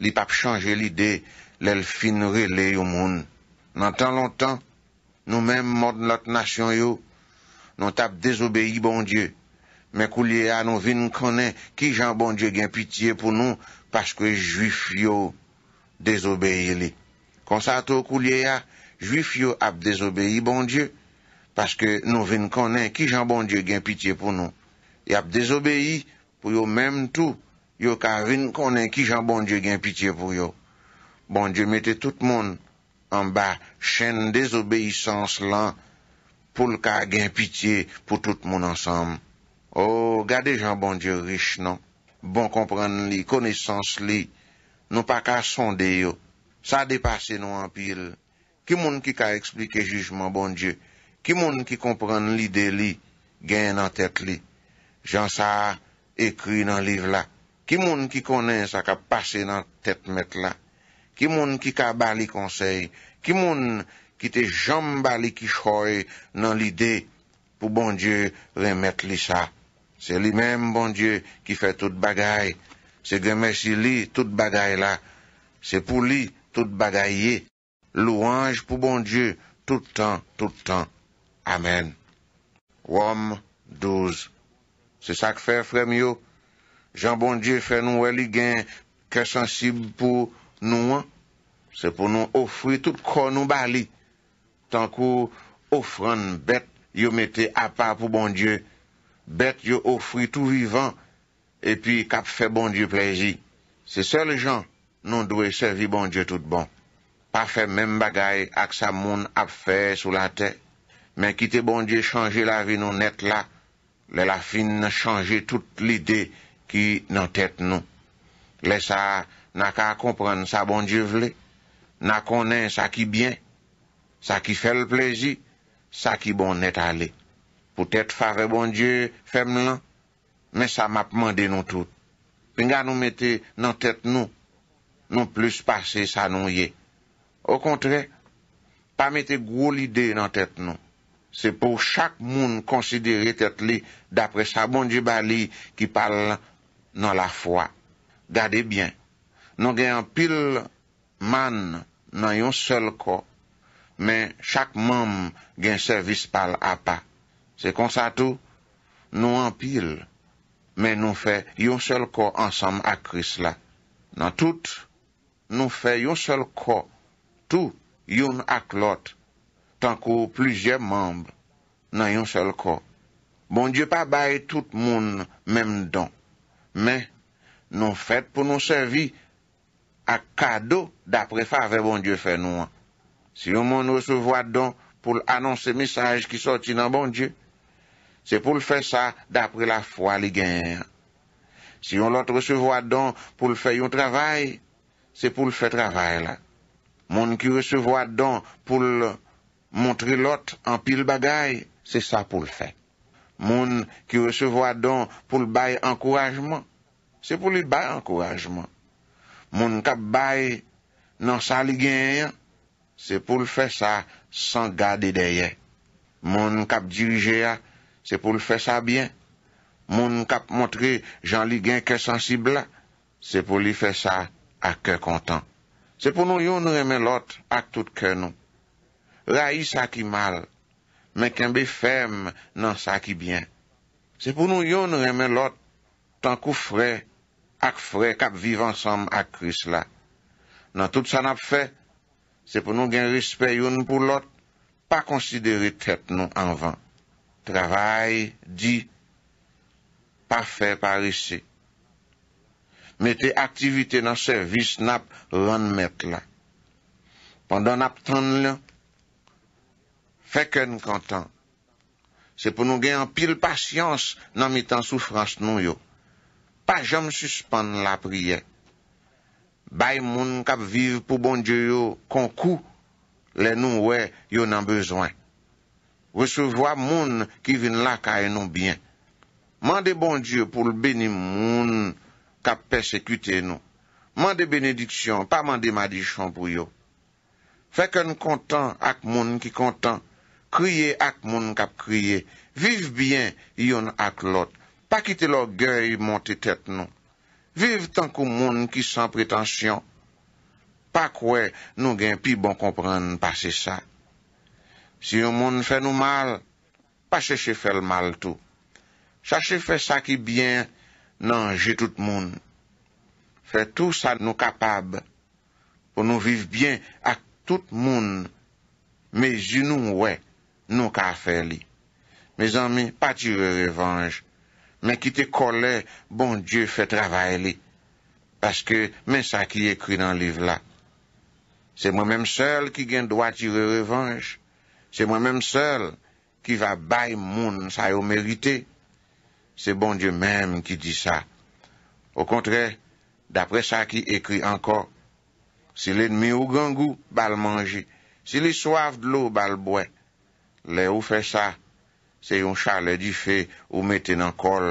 li pap chanje li de l el finre le yo moun. Nan tan lontan, nou men mord lot nasyon yo, non tap dezobeyi bon Diyo, men kou liye a nou vin konen ki jan bon Diyo gen pitye pou nou, paske juif yo dezobeyi li. Konsato kou liye a, juif yo ap dezobeyi bon Diyo, paske nou vin konen ki jan bon Diyo gen pitye pou nou. E ap dezobeyi pou yo men tou, yo ka vin konen ki jan bon Diyo gen pitye pou yo. Bon Diyo mette tout moun, ba chen desobeysans lan pou l ka gen pitiye pou tout moun ansam. O, oh, gade jan bon die rich nan, bon kompran li, konesans li, nou pa ka sonde yo. Sa depase nou an pil. Ki moun ki ka eksplike jujman bon die? Ki moun ki kompran li de li gen nan tet li? Jan sa ekri nan liv la. Ki moun ki konen sa ka pase nan tet met la? Ki moun ki ka ba li konsey. Ki moun ki te jam ba li kishoy nan li de. Pou bon die remet li sa. Se li men bon die ki fe tout bagay. Se gemes li tout bagay la. Se pou li tout bagay ye. Louange pou bon die tout tan, tout tan. Amen. Wom 12. Se sa ke fe fremyo. Jan bon die fe nou we li gen. Ke sensib pou... Nou an, se pou nou ofri tout kon nou bali. Tan kou ofran bet yo mette apa pou bon Diyo. Bet yo ofri tout vivan. E pi kap fe bon Diyo pleji. Se sel jan nou doye servi bon Diyo tout bon. Pa fe men bagay ak sa moun ap fe sou la te. Men kite bon Diyo chanje la vi nou net la. Le la fin nan chanje tout li de ki nan tet nou. Le sa chanje. Na ka kompren sa bon die vle, na konen sa ki byen, sa ki fel plezi, sa ki bon net ale. Poutet fare eh, bon die fem lan, men sa map mande nou tout. Pinga nou mette nan tet nou, nou plus pase sa nou ye. Ou kontre, pa mette gwo lide nan tet nou. Se pou chak moun konsidere tet li, dapre sa bon die bali, ki pal nan la fwa. Gade byen, Nou gen anpil man nan yon sel ko, men chak mam gen servis pal apa. Se konsa tou, nou anpil, men nou fe yon sel ko ansam akris la. Nan tout, nou fe yon sel ko, tou yon aklot, tankou plijer mam, nan yon sel ko. Bon, diyo pa baye tout moun menm don, men nou fet pou nou servi, ak kado dapre fave bon die fe nou an. Si yon moun recevo adon pou l'anonse misaj ki soti nan bon die, se pou l'fe sa dapre la fwa li gen. Si yon lot recevo adon pou l'fe yon travay, se pou l'fe travay la. Moun ki recevo adon pou l'montre lot an pil bagay, se sa pou l'fe. Moun ki recevo adon pou l'bay ankourajman, se pou l'bay ankourajman. Moun kap bay nan sa ligyen yon, se pou l fè sa san gade deyè. Moun kap dirije ya, se pou l fè sa byen. Moun kap montre jan ligyen kè sensibla, se pou li fè sa ak kè kontan. Se pou nou yon nou remen lot ak tout kè nou. Ra yi sa ki mal, men ken be fèm nan sa ki byen. Se pou nou yon nou remen lot tan kou frey, ak fre, kap viv ansanm ak kris la. Nan tout sa nap fe, se pou nou gen rispe yon pou lot, pa konsidere tet nou anvan. Travay, di, pa fe parise. Mete aktivite nan servis nap, ron met la. Pandan ap ton li, fe ken kontan. Se pou nou gen an pil pasyans, nan mitan soufrans nou yo. pa jom suspande la priye. Bay moun kap vive pou bon Diyo yo kon ku, le nou we yo nan bezwen. Resevoa moun ki vin laka e nou byen. Mande bon Diyo pou lbeni moun kap persekute nou. Mande benediksyon, pa mande madishon pou yo. Feken kontan ak moun ki kontan, kriye ak moun kap kriye, vive byen yon ak lote. Pa kite l orgey monte tet nou. Vive tank ou moun ki san pretensyon. Pa kwe nou gen pi bon komprenn pase sa. Si ou moun fè nou mal, pa cheche fè l mal tou. Chache fè sa ki byen nanje tout moun. Fè tou sa nou kapab pou nou vive byen ak tout moun. Me zinou mwen nou ka fè li. Me zanmi, pa tire revanj. men ki te kole bon dieu fè travay li, paske men sa ki ekri nan liv la. Se mwen menm sel ki gen doa tire revanj, se mwen menm sel ki va bay moun sa yo merite, se bon dieu menm ki di sa. O kontre, dapre sa ki ekri anko, se lèdmi ou gangou bal manje, se lèdmi ou gangou bal manje, se lèdmi ou gangou bal manje, se lèdmi ou gangou bal manje, Se yon chale di fe ou mette nan kol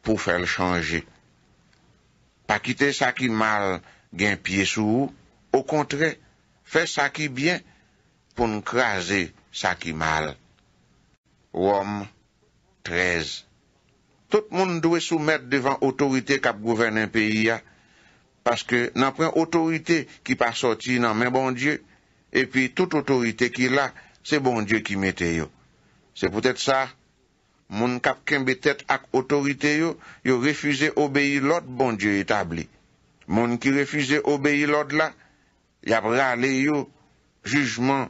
pou fel chanje. Pa kite sa ki mal gen piye sou ou, ou kontre, fe sa ki bien pou nou krasi sa ki mal. Wom 13 Tout moun dwe sou mette devan otorite kap gouvene en peyi ya, paske nan pren otorite ki pa soti nan men bon die, e pi tout otorite ki la se bon die ki mette yo. Se pou tèt sa, moun kap kenbe tèt ak otorite yo, yo refize obeyi lòd bon diyo etabli. Moun ki refize obeyi lòd la, yab rale yo jujman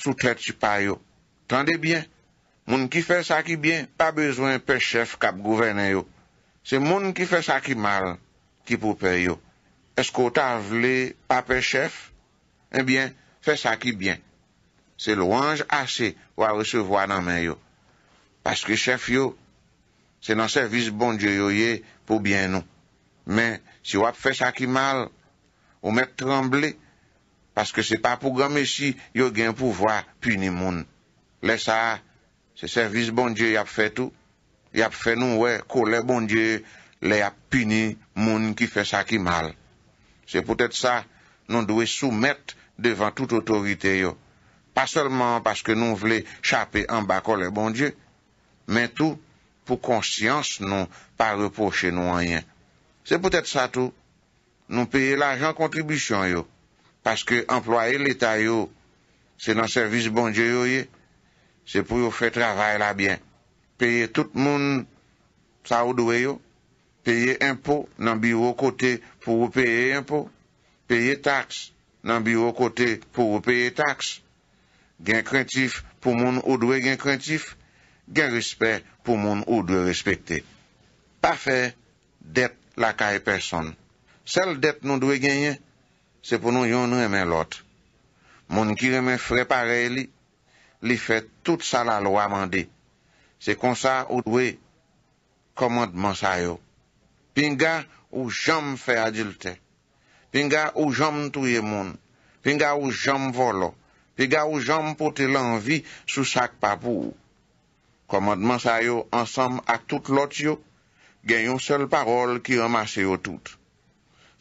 sou tèt si pa yo. Tande bien, moun ki fè sa ki bien, pa bezwen pe chef kap gouvene yo. Se moun ki fè sa ki mal ki pou pe yo. Esko ta vle pa pe chef, enbyen eh fè sa ki bien. Se louange ase ou a resevoa nan men yo. Paske chef yo, se nan servis bon die yo ye pou bien nou. Men, si ou ap fe sakimal, ou met tremble, paske se pa pou gam esi, yo gen pouvoa puni moun. Le sa, se servis bon die yap fe tou, yap fe nou we, ko le bon die, le yap puni moun ki fe sakimal. Se pote sa, nou dwe soumet devan tout otorite yo. pa solman paske nou vle chapè an bako le bon die, men tou pou konsyans nou pa repoche nou an yen. Se pou tèt sa tou, nou peye la jan kontribisyon yo, paske employe l'Etat yo, se nan servis bon die yo ye, se pou yo fe travay la bien. Peye tout moun sa ou dwe yo, peye impou nan biro kote pou yo peye impou, peye taks nan biro kote pou yo peye taks, gen krentif pou moun ou dwe gen krentif, gen respekt pou moun ou dwe respekti. Pa fe det lakay e person. Sel det nou dwe genye, se pou nou yon remen lot. Moun ki remen frepare li, li fe tout sa la lo amande. Se konsa ou dwe komadman sayo. Pinga ou jom fe adilte. Pinga ou jom touye moun. Pinga ou jom volo. pe ga ou jom pote lanvi sou sak pa pou ou. Komandman sa yo ansam ak tout lot yo, gen yon sel parol ki remase yo tout.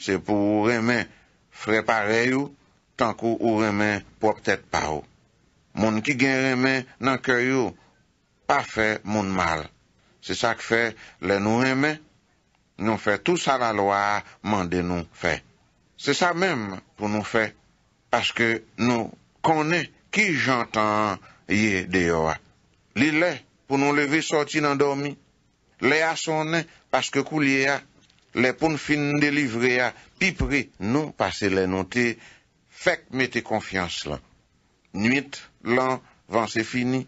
Se pou ou remen frepare yo, tankou ou remen po ptet pa ou. Moun ki gen remen nan kyo yo, pa fe moun mal. Se sak fe, le nou remen, nou fe tout sa la loa mande nou fe. Se sa mem pou nou fe, paske nou remen, Konen ki jantan ye deyo a. Li le pou nou leve soti nan dormi. Le a sonen paske kou li a. Le pou nou fin delivre a. Pi pri nou pase le nou te. Fek mete konfians lan. Nuit lan van se fini.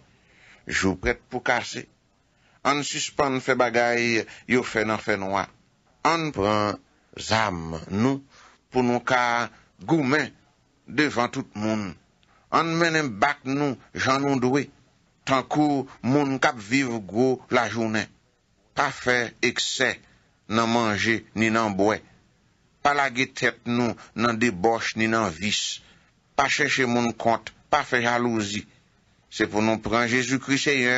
Jou pret pou kase. An suspan fe bagay yo fe nan fe nou a. An pren zam nou pou nou ka goumen devan tout moun. An menem bak nou jan nou dwe, tankou moun kap viv gwo la jounen. Pa fe ekse nan manje ni nan bwe. Pa lage tep nou nan deboche ni nan vis. Pa cheche moun kont, pa fe jalouzi. Se pou nou pran Jezu Kriseye,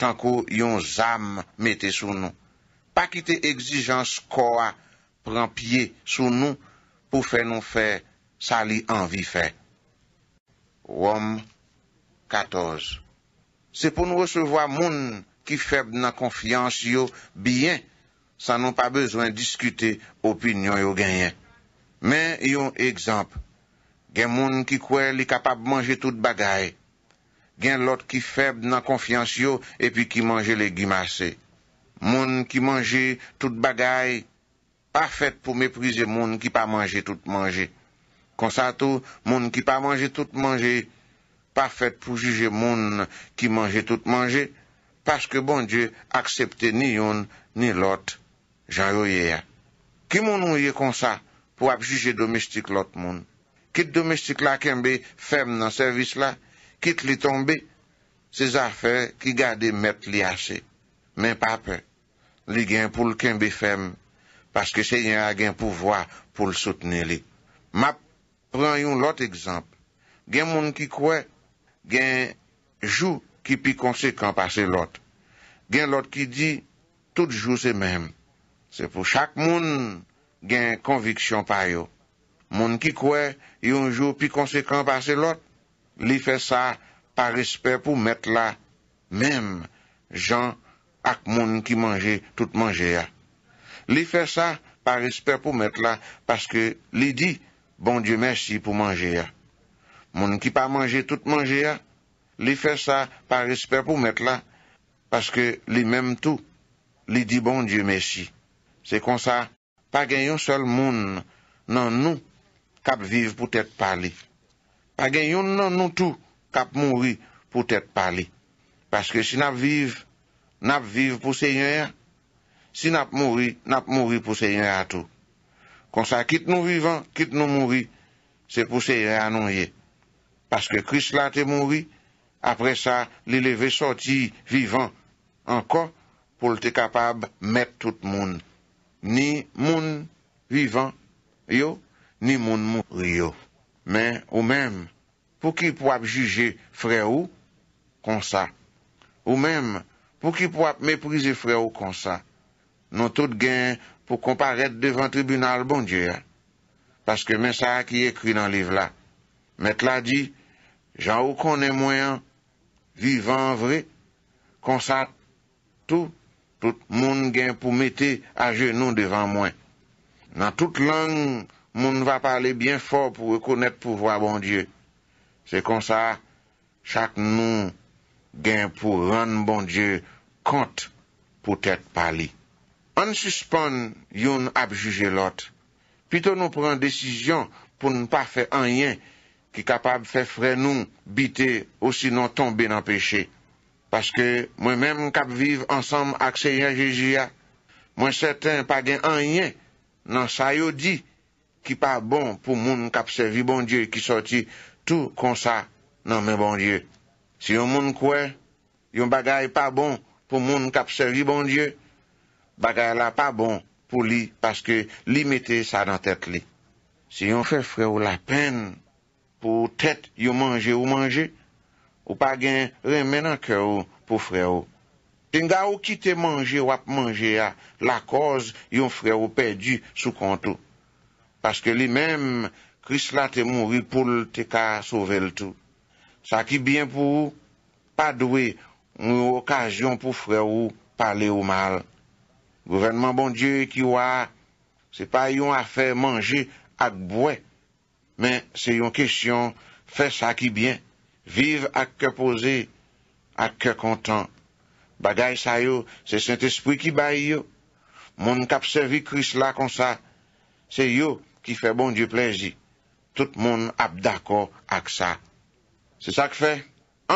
tankou yon zam mette sou nou. Pa kite egzijans kwa pran piye sou nou pou fe nou fe sali anvi fey. Wom 14. Se pou nou recevo a moun ki feb nan konfians yo, biyen, sa nou pa bezwen diskute opinyon yo genyen. Men yon ekzamp, gen moun ki kwe li kapab manje tout bagay, gen lot ki feb nan konfians yo, epi ki manje le gimase. Moun ki manje tout bagay, pafet pou meprize moun ki pa manje tout manje. konsa tou moun ki pa manje tout manje, pa fèt pou juje moun ki manje tout manje, paske bon die aksepte ni yon, ni lot, jan roye ya. Ki moun ouye konsa pou ap juje domestik lot moun? Kit domestik la kembe fem nan servis la, kit li tombe, se zafè ki gade met li ase, men pape, li gen pou l kembe fem, paske se yon agen pou vwa pou l soutne li. Map, Pren yon lot ekzamp, gen moun ki kwe, gen jou ki pi konsekant pa se lot. Gen lot ki di, tout jou se mem. Se pou chak moun gen konviksyon pa yo. Moun ki kwe, yon jou pi konsekant pa se lot, li fe sa par espè pou met la. La mem jan ak moun ki manje tout manje ya. Li fe sa par espè pou met la, paske li di... Bon dieu mersi pou manje ya. Moun ki pa manje tout manje ya, li fe sa pa resper pou met la. Paske li menm tou, li di bon dieu mersi. Se konsa, pa gen yon sol moun nan nou kap vive pou tet pali. Pa gen yon nan nou tou kap moun ri pou tet pali. Paske si nap vive, nap vive pou se yon ya. Si nap moun ri, nap moun ri pou se yon ya tou. Kon sa, kit nou vivan, kit nou mouri, se pou se anonye. Paske kris la te mouri, apre sa, li leve soti vivan, anko pou lte kapab met tout moun. Ni moun vivan yo, ni moun mouri yo. Men, ou men, pou ki pou ap juje fre ou, kon sa. Ou men, pou ki pou ap meprize fre ou, kon sa. Non tout gen, pou komparet devan tribunal bon Diyo ya. Paske mensa ki ekwi nan liv la. Met la di, jan ou konen mwen, vivan vre, konsa tou, tout moun gen pou mette aje nou devan mwen. Nan tout lang, moun va pale bien fo pou rekonet pou vwa bon Diyo. Se konsa, chak nou gen pou rane bon Diyo, kont pou tete pale. An suspon yon ap juje lot, pito nou pran desisyon pou nou pa fe anyen ki kapab fe fre nou bite ou sinon tombe nan peche. Paske mwen men moun kap vive ansam ak se yon jejuya, mwen seten pa gen anyen nan sa yo di ki pa bon pou moun kap servi bon die ki soti tou konsa nan men bon die. Si yon moun kwe, yon bagay pa bon pou moun kap servi bon die, Bagay la pa bon pou li, paske li mette sa nan tet li. Si yon fe fre ou la pen, pou tet yon manje ou manje, ou pa gen remen anke ou pou fre ou. Ten ga ou ki te manje ou ap manje a, la koz yon fre ou pedi sou konto. Paske li menm, kris la te mounri pou te ka sovel tou. Sa ki bien pou ou, pa dwe yon okasyon pou fre ou pale ou mal. Gouvernement bon dieu ki wa, se pa yon afe manje ak bwe, men se yon kesyon fe sa ki byen, vive ak ke pose, ak ke kontan. Bagay sa yo, se sent espri ki bay yo, moun kap sevi kris la kon sa, se yo ki fe bon dieu plezi, tout moun ap dako ak sa. Se sa ke fe,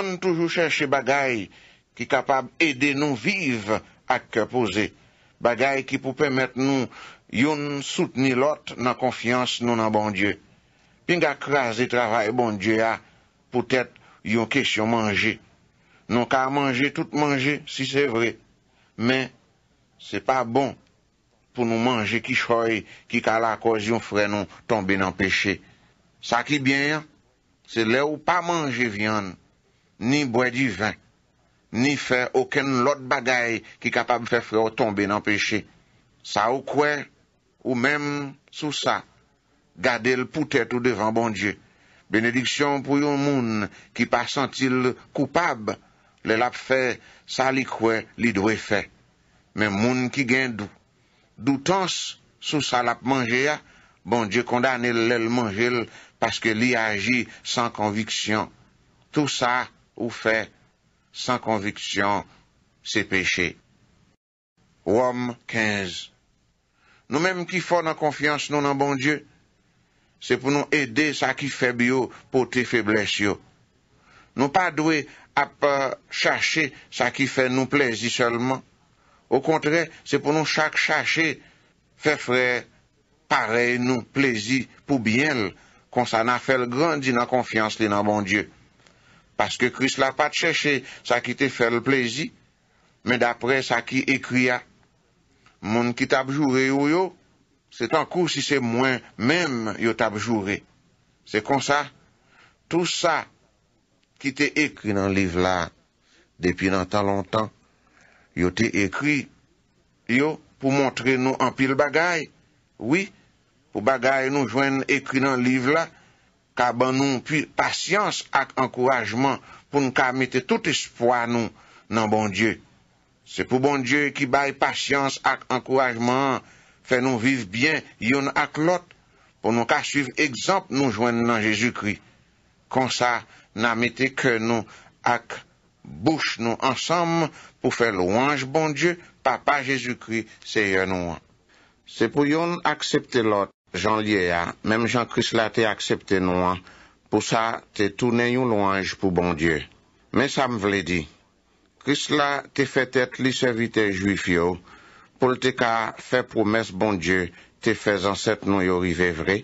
an toujou cheshe bagay ki kapab ede nou vive ak ke pose, Bagay ki pou pemet nou yon soutni lot nan konfians nou nan bon Diyo. Pin ga krasi travay bon Diyo ya, pou tèt yon kesyon manje. Non ka manje, tout manje, si se vre. Men, se pa bon pou nou manje ki choy, ki ka la koz yon fre non tombe nan peche. Sa ki byen, se le ou pa manje vyan, ni bwe di vank. ni fè ouken lot bagay ki kapab fè fè ou tombe nan peche. Sa ou kwe, ou mem sou sa, gade l pou tèt ou devan bon Dje. Benediksyon pou yon moun ki pa sentil koupab, le lap fè, sa li kwe, li dwe fè. Men moun ki gen dou. Dou tans sou sa lap manje ya, bon Dje kondane l lel manje l, paske li aji san konviksyon. Tou sa ou fè, san konviksyon se peche. Ouam 15 Nou menm ki fò nan konfians nou nan bon Diyo, se pou nou ede sa ki febiyo pou te feblesyo. Nou pa dwe ap chache sa ki fè nou plezi solman. Ou kontre, se pou nou chak chache fe fè parey nou plezi pou byen kon sa nan fèl grandin nan konfians li nan bon Diyo. Paske kris la pat chèche sa ki te fèl plezi. Men dapre sa ki ekri ya. Moun ki tabjoure yo yo. Se tan kou si se mwen mèm yo tabjoure. Se kon sa. Tou sa ki te ekri nan liv la. Depi nan tan lontan. Yo te ekri. Yo pou montre nou anpil bagay. Ou bagay nou jwen ekri nan liv la. Ka ban nou pi patyans ak ankourajman pou nou ka mette tout espwa nou nan bon die. Se pou bon die ki baye patyans ak ankourajman, fe nou viv bien yon ak lot, pou nou ka suiv ekzamp nou jwen nan Jezoukri. Kon sa, nan mette ke nou ak bouch nou ansam pou fe louanj bon die, papa Jezoukri se yon nou an. Se pou yon aksepte lot. jan liye a, mem jan Chris la te aksepte nou an, pou sa te tounen yon louange pou bon dieu. Men sa m vle di, Chris la te fet et li servite jouif yo, pou l te ka fe promes bon dieu te fez an set nou yo rive vre,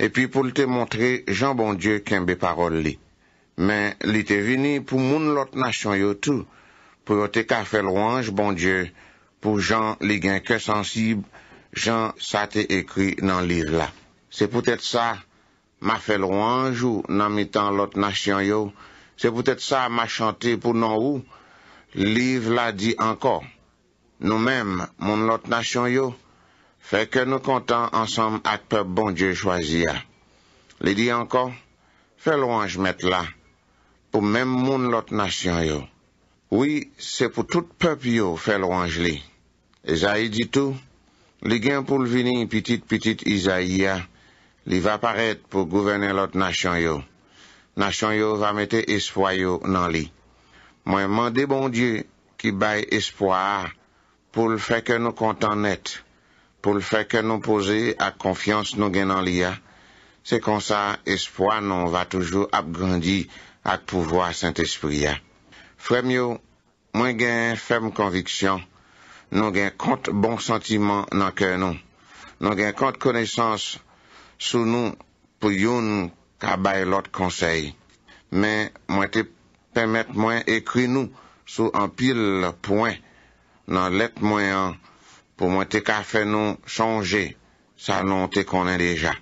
e pi pou l te montre jan bon dieu kenbe parol li. Men li te vini pou moun lot nasyon yo tou, pou yo te ka fe louange bon dieu pou jan li gen ke sensib, jan sa te ekri nan liv la. Se pou tèt sa, ma fèl wanj ou nan mitan lot nasyon yo, se pou tèt sa ma chante pou nan ou, liv la di ankor, nou mèm moun lot nasyon yo, fèkè nou kontan ansam ak pèp bon dje chwaziya. Li di ankor, fèl wanj mèt la, pou mèm moun lot nasyon yo. Ou, se pou tout pèp yo fèl wanj li. E zayi di tou, Li gen pou l vini pitit-pitit Isaia, li va paret pou gouvene lot nasyon yo. Nasyon yo va mette espoyo nan li. Mwen mande bon die ki bay espoya pou l feke nou kontan net, pou l feke nou pose ak konfians nou gen nan li ya, se konsa espoya nou va toujou ap grandi ak pouvoa Saint-Esprit ya. Frem yo, mwen gen fem konviksyon, Nou gen kont bon sentiman nan ke nou. Nou gen kont koneysans sou nou pou yon nou ka bay lot konsey. Men mwen te pemet mwen ekri nou sou an pil poen nan let mwen an pou mwen te ka fe nou sonje sa non te konen deja.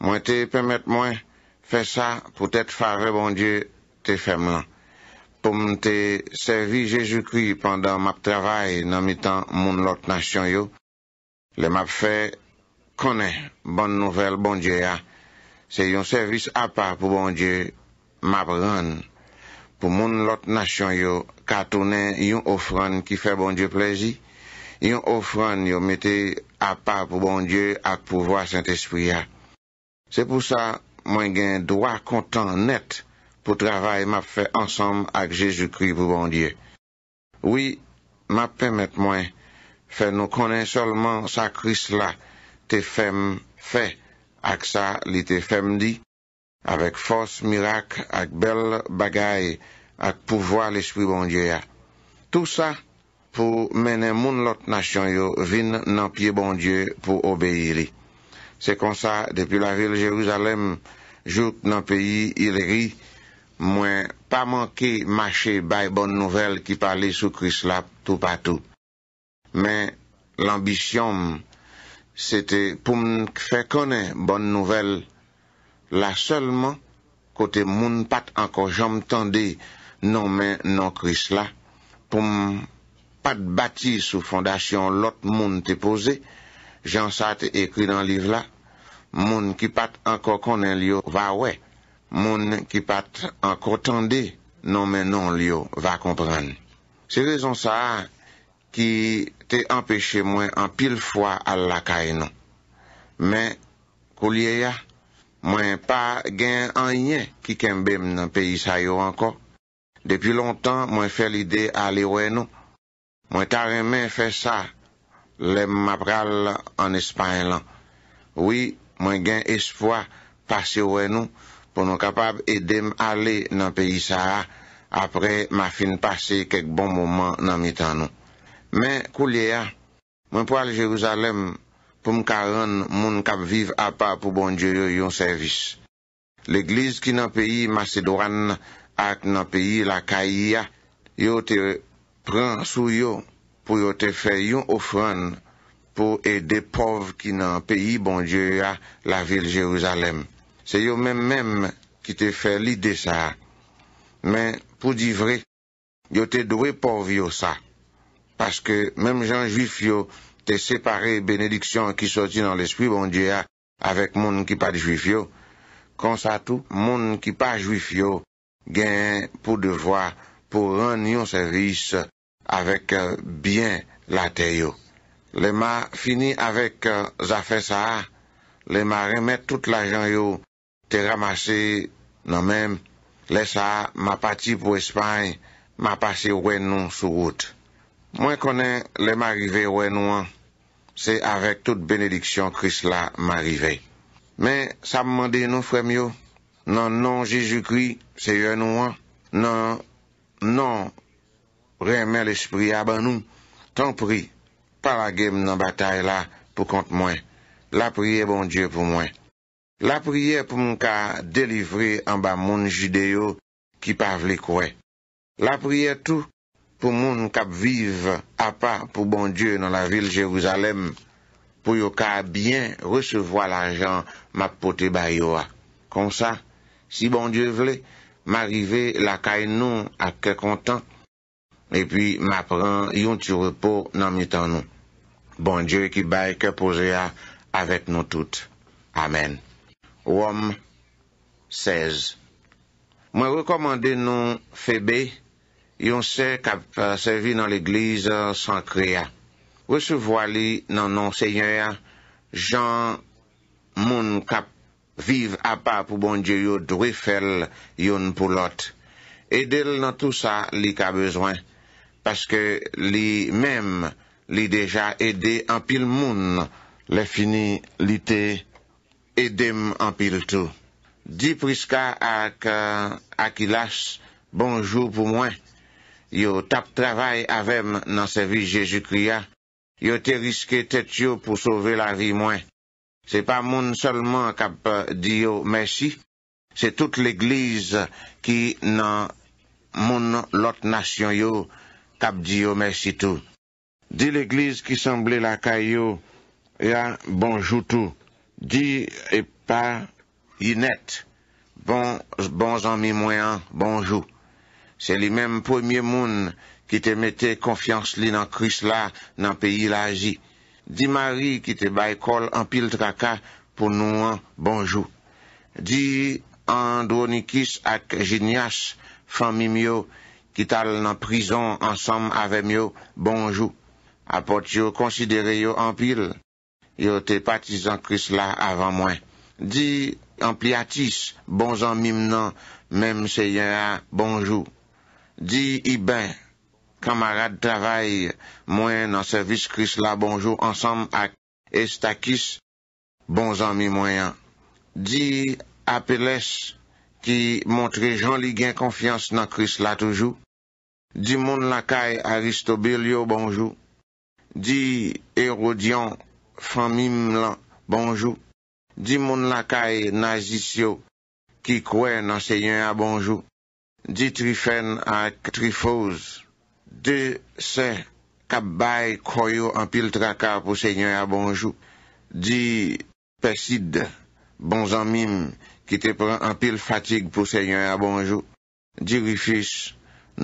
Mwen te pemet mwen fe sa pou te fare bon die te fem lan. pou mwen te servi Jejoukri pandan map travay nan mitan moun lot nasyon yo. Le map fe konen bon nouvel bon Dje ya. Se yon servis apa pou bon Dje map ran. Pou moun lot nasyon yo katounen yon ofran ki fe bon Dje plezi. Yon ofran yo mette apa pou bon Dje ak pouvoa sent espri ya. Se pou sa mwen gen dwa kontan nette. pou travay map fe ansanm ak Jezu kri pou bon Diyo. Ouye, map pe met mwen, fe nou konen solman sa kris la, te fem fe, ak sa li te fem di, avek fos mirak ak bel bagay, ak pouvoa l'esprit bon Diyo ya. Tou sa, pou menen moun lot nasyon yo, vin nan piye bon Diyo pou obeye li. Se kon sa, depi la ril Jeruzalem, jout nan piye ileri, Mwen pa manke mache bay bon nouvel ki pale sou kris la tou patou. Men, l'ambisyon, sete pou m fè konen bon nouvel la selman, kote moun pat anko jom tende non men non kris la, pou m pat bati sou fondasyon lot moun te pose, jan sa te ekri nan liv la, moun ki pat anko konen liyo va wey. moun ki pat an koton de, non men non liyo va kompran. Se rezon sa, ki te empeshe mwen an pil fwa al laka enon. Men, kou liye ya, mwen pa gen an yen ki kem bem nan peyi sa yo anko. Depi lontan, mwen fe lide ale wè nou. Mwen taremen fe sa, lem ma pral an espany lan. Oui, mwen gen espwa pase wè nou, pou nou kapab edem ale nan peyi sa apre ma fin pase kek bon mouman nan mitan nou. Men, kou liya, mwen pou al Jeruzalem pou mkaren moun kap viv apa pou bon Diyo yon servis. L'eglis ki nan peyi Macedouan ak nan peyi la Kayia, yo te pran sou yo pou yo te fe yon ofran pou ede pov ki nan peyi bon Diyo yon la vil Jeruzalem. Se yo menm menm ki te fe lide sa. Men pou di vre, yo te dowe pou vyo sa. Paske menm jan juif yo te separe benediksyon ki soti nan l'espri bon Diyo ya avèk moun ki pa di juif yo. Konsa tou, moun ki pa juif yo gen pou devwa pou ren yon servis avèk byen la te yo. Le ma fini avèk zafè sa, Te ramase nan men, lesa, ma pati pou Espany, ma pase wè nou sou wot. Mwen konen, le ma rive wè nou an, se avèk tout benediksyon kris la ma rive. Men, sa mwen dey nou fremyo, nan nan Jejou kri, se wè nou an, nan nan remè l'espri aban nou, tan pri, pala gem nan batay la pou kont mwen, la priye bon Diyo pou mwen. La priye pou moun ka delivre an ba moun jideyo ki pa vle kwe. La priye tou pou moun kap vive apa pou bon dieu nan la vil Jeruzalem, pou yo ka bien resevo al ajan map pote ba yo a. Kon sa, si bon dieu vle, ma rive lakay nou ak ke kontan, epi ma pran yon ti repo nan mi tan nou. Bon dieu ki bay ke pose a avek nou tout. Amen. Wom 16 Mwen rekomande nou febe, yon se kap euh, servi nan l'eglize san kria. Wese voali nan nou seyye, jan moun kap vive apa pou bon dje yon dwe fel yon pou lot. E del nan tout sa li ka bezwen. Paske li mem li deja ede an pil moun le fini lite. edem anpil tou. Di priska ak euh, akilas, bonjou pou mwen, yo tap travay avem nan sevi Jejou kriya, yo te riske tet yo pou sove la vi mwen. Se pa moun solman kap di yo mersi, se tout l'eglize ki nan moun lot nasyon yo, kap di yo mersi tou. Di l'eglize ki samble laka yo, yo bonjou tou, Di epa yonet, bon, bon zanmi mwen, bonjou. Se li menm pou mwen moun ki te mette konfians li nan kris la nan peyi la ji. Di mari ki te bay kol anpil traka pou nouan, bonjou. Di andronikis ak jinyas fami myo ki tal nan prizon ansam avemyo, bonjou. A pot yo konsidere yo anpil. yo te patis an kris la avan mwen. Di Ampliatis, bon zan mim nan, mem se yena, bonjou. Di Iben, kamarade travay mwen nan servis kris la, bonjou, ansam ak Estakis, bon zan mim mwen. Di Apeles, ki montre jan li gen konfians nan kris la toujou. Di Mounlakae, Aristobel yo, bonjou. Di Erodion, Femim lan, bonjou. Di moun lakay nazisyou, Ki kwen nan seyye a bonjou. Di trifen ak trifouz, De sey kabay koyo anpil traka pou seyye a bonjou. Di pesid, bonzan mim, Ki te pren anpil fatig pou seyye a bonjou. Di rifish,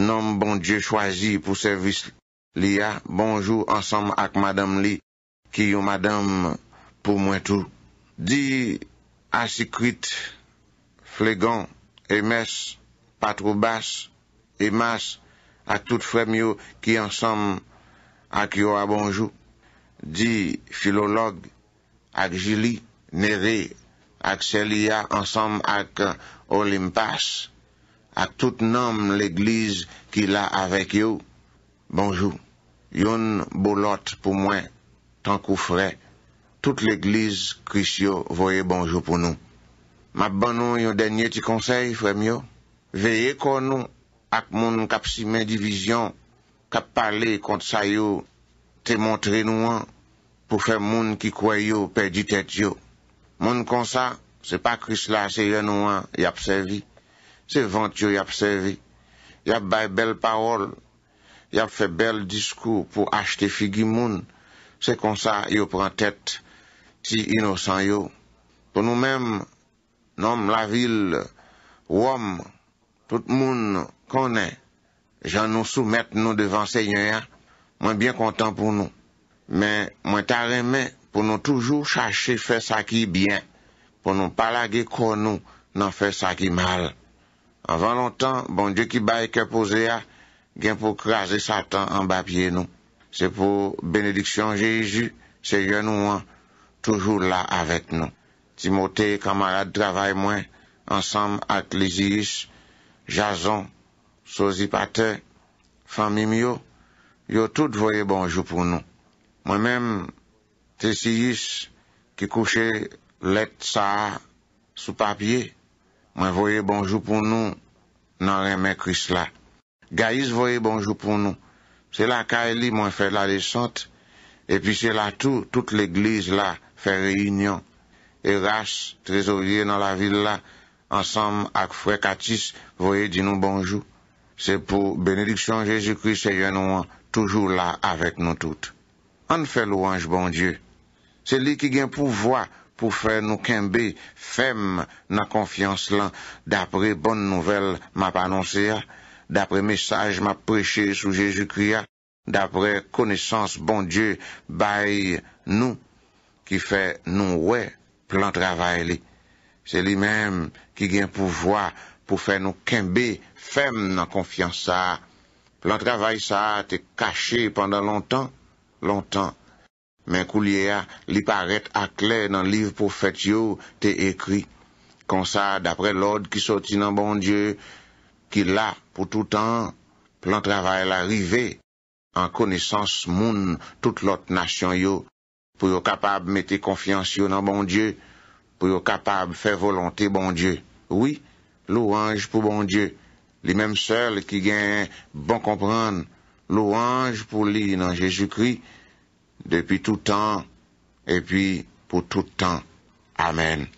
nom bonjou chwazi pou servis liya, Bonjou ansam ak madam li, ki yon madame pou mwen tou. Di asikwit, flegan, emes, patrou bas, emas, ak tout fremyo ki ansam ak yo a bonjou. Di filolog, ak jili, nere, ak selia ansam ak olimpas, ak tout nom l'eglise ki la avek yo. Bonjou. Yon bolot pou mwen tankou fre, tout l'eglize kris yo voye bonjou pou nou. Mab ban nou yon denye ti konsey fwem yo, veye kon nou ak moun kap si men divizyon, kap pale kont sa yo, te montre nou an, pou fè moun ki kway yo, pe di tet yo. Moun konsa, se pa kris la se yon nou an, yap se vi, se vant yo yap se vi, yap bay bel parol, yap fè bel diskou pou achte figi moun, Se kon sa yo pran tet ti inosan yo. Po nou menm, nom la vil, wom, tout moun konen, jan nou soumet nou devan se yon ya, mwen bien kontan pou nou. Men mwen taremen pou nou toujou chache fe sakye byen, pou nou palage kon nou nan fe sakye mal. Anvan lontan, bon dje ki baye ke pose ya, gen pou krasi satan an bapye nou. Se pou benediksyon Jeji, se yon ou an toujou la avèk nou. Timote, kamalat, travay mwen, ansam atliziyis, jazon, sozi patè, famim yo, yo tout voye bonjou pou nou. Mwen mèm tesiyis ki kouchè let sa sou papye, mwen voye bonjou pou nou nan remè kris la. Gayis voye bonjou pou nou. Se la ka e li mwen fè la lesante, e pi se la tou, tout l'eglise la fè réunion. E ras, trezorye nan la ville la, ansam ak frè Katis, voye di nou bonjou. Se pou benediksyon Jésus-Christ se yonouan, toujou la avèk nou tout. An fè louange bon Dieu. Se li ki gen pouvoi pou fè nou kenbe, fèm nan konfians lan, dapre bon nouvel map anonsè a, Dapre mesaj ma preche sou Jezu kriya. Dapre konesans bon Diyo bay nou ki fe nou we plan travay li. Se li menm ki gen pouvoi pou fe nou kembe fem nan konfiansa. Plan travay sa te kache pandan lontan. Lontan. Men kou liye a li paret akle nan liv poufet yo te ekri. Kon sa dapre lod ki soti nan bon Diyo. qui là pour tout temps, plan travail arrivé en connaissance moun toute l'autre nation yo, pour yo capable mettre confiance yo dans bon Dieu, pour yo capable faire volonté bon Dieu. Oui, louange pour bon Dieu, les mêmes seuls qui gagnent bon comprendre, louange pour lui dans Jésus-Christ, depuis tout temps, et puis pour tout temps. Amen.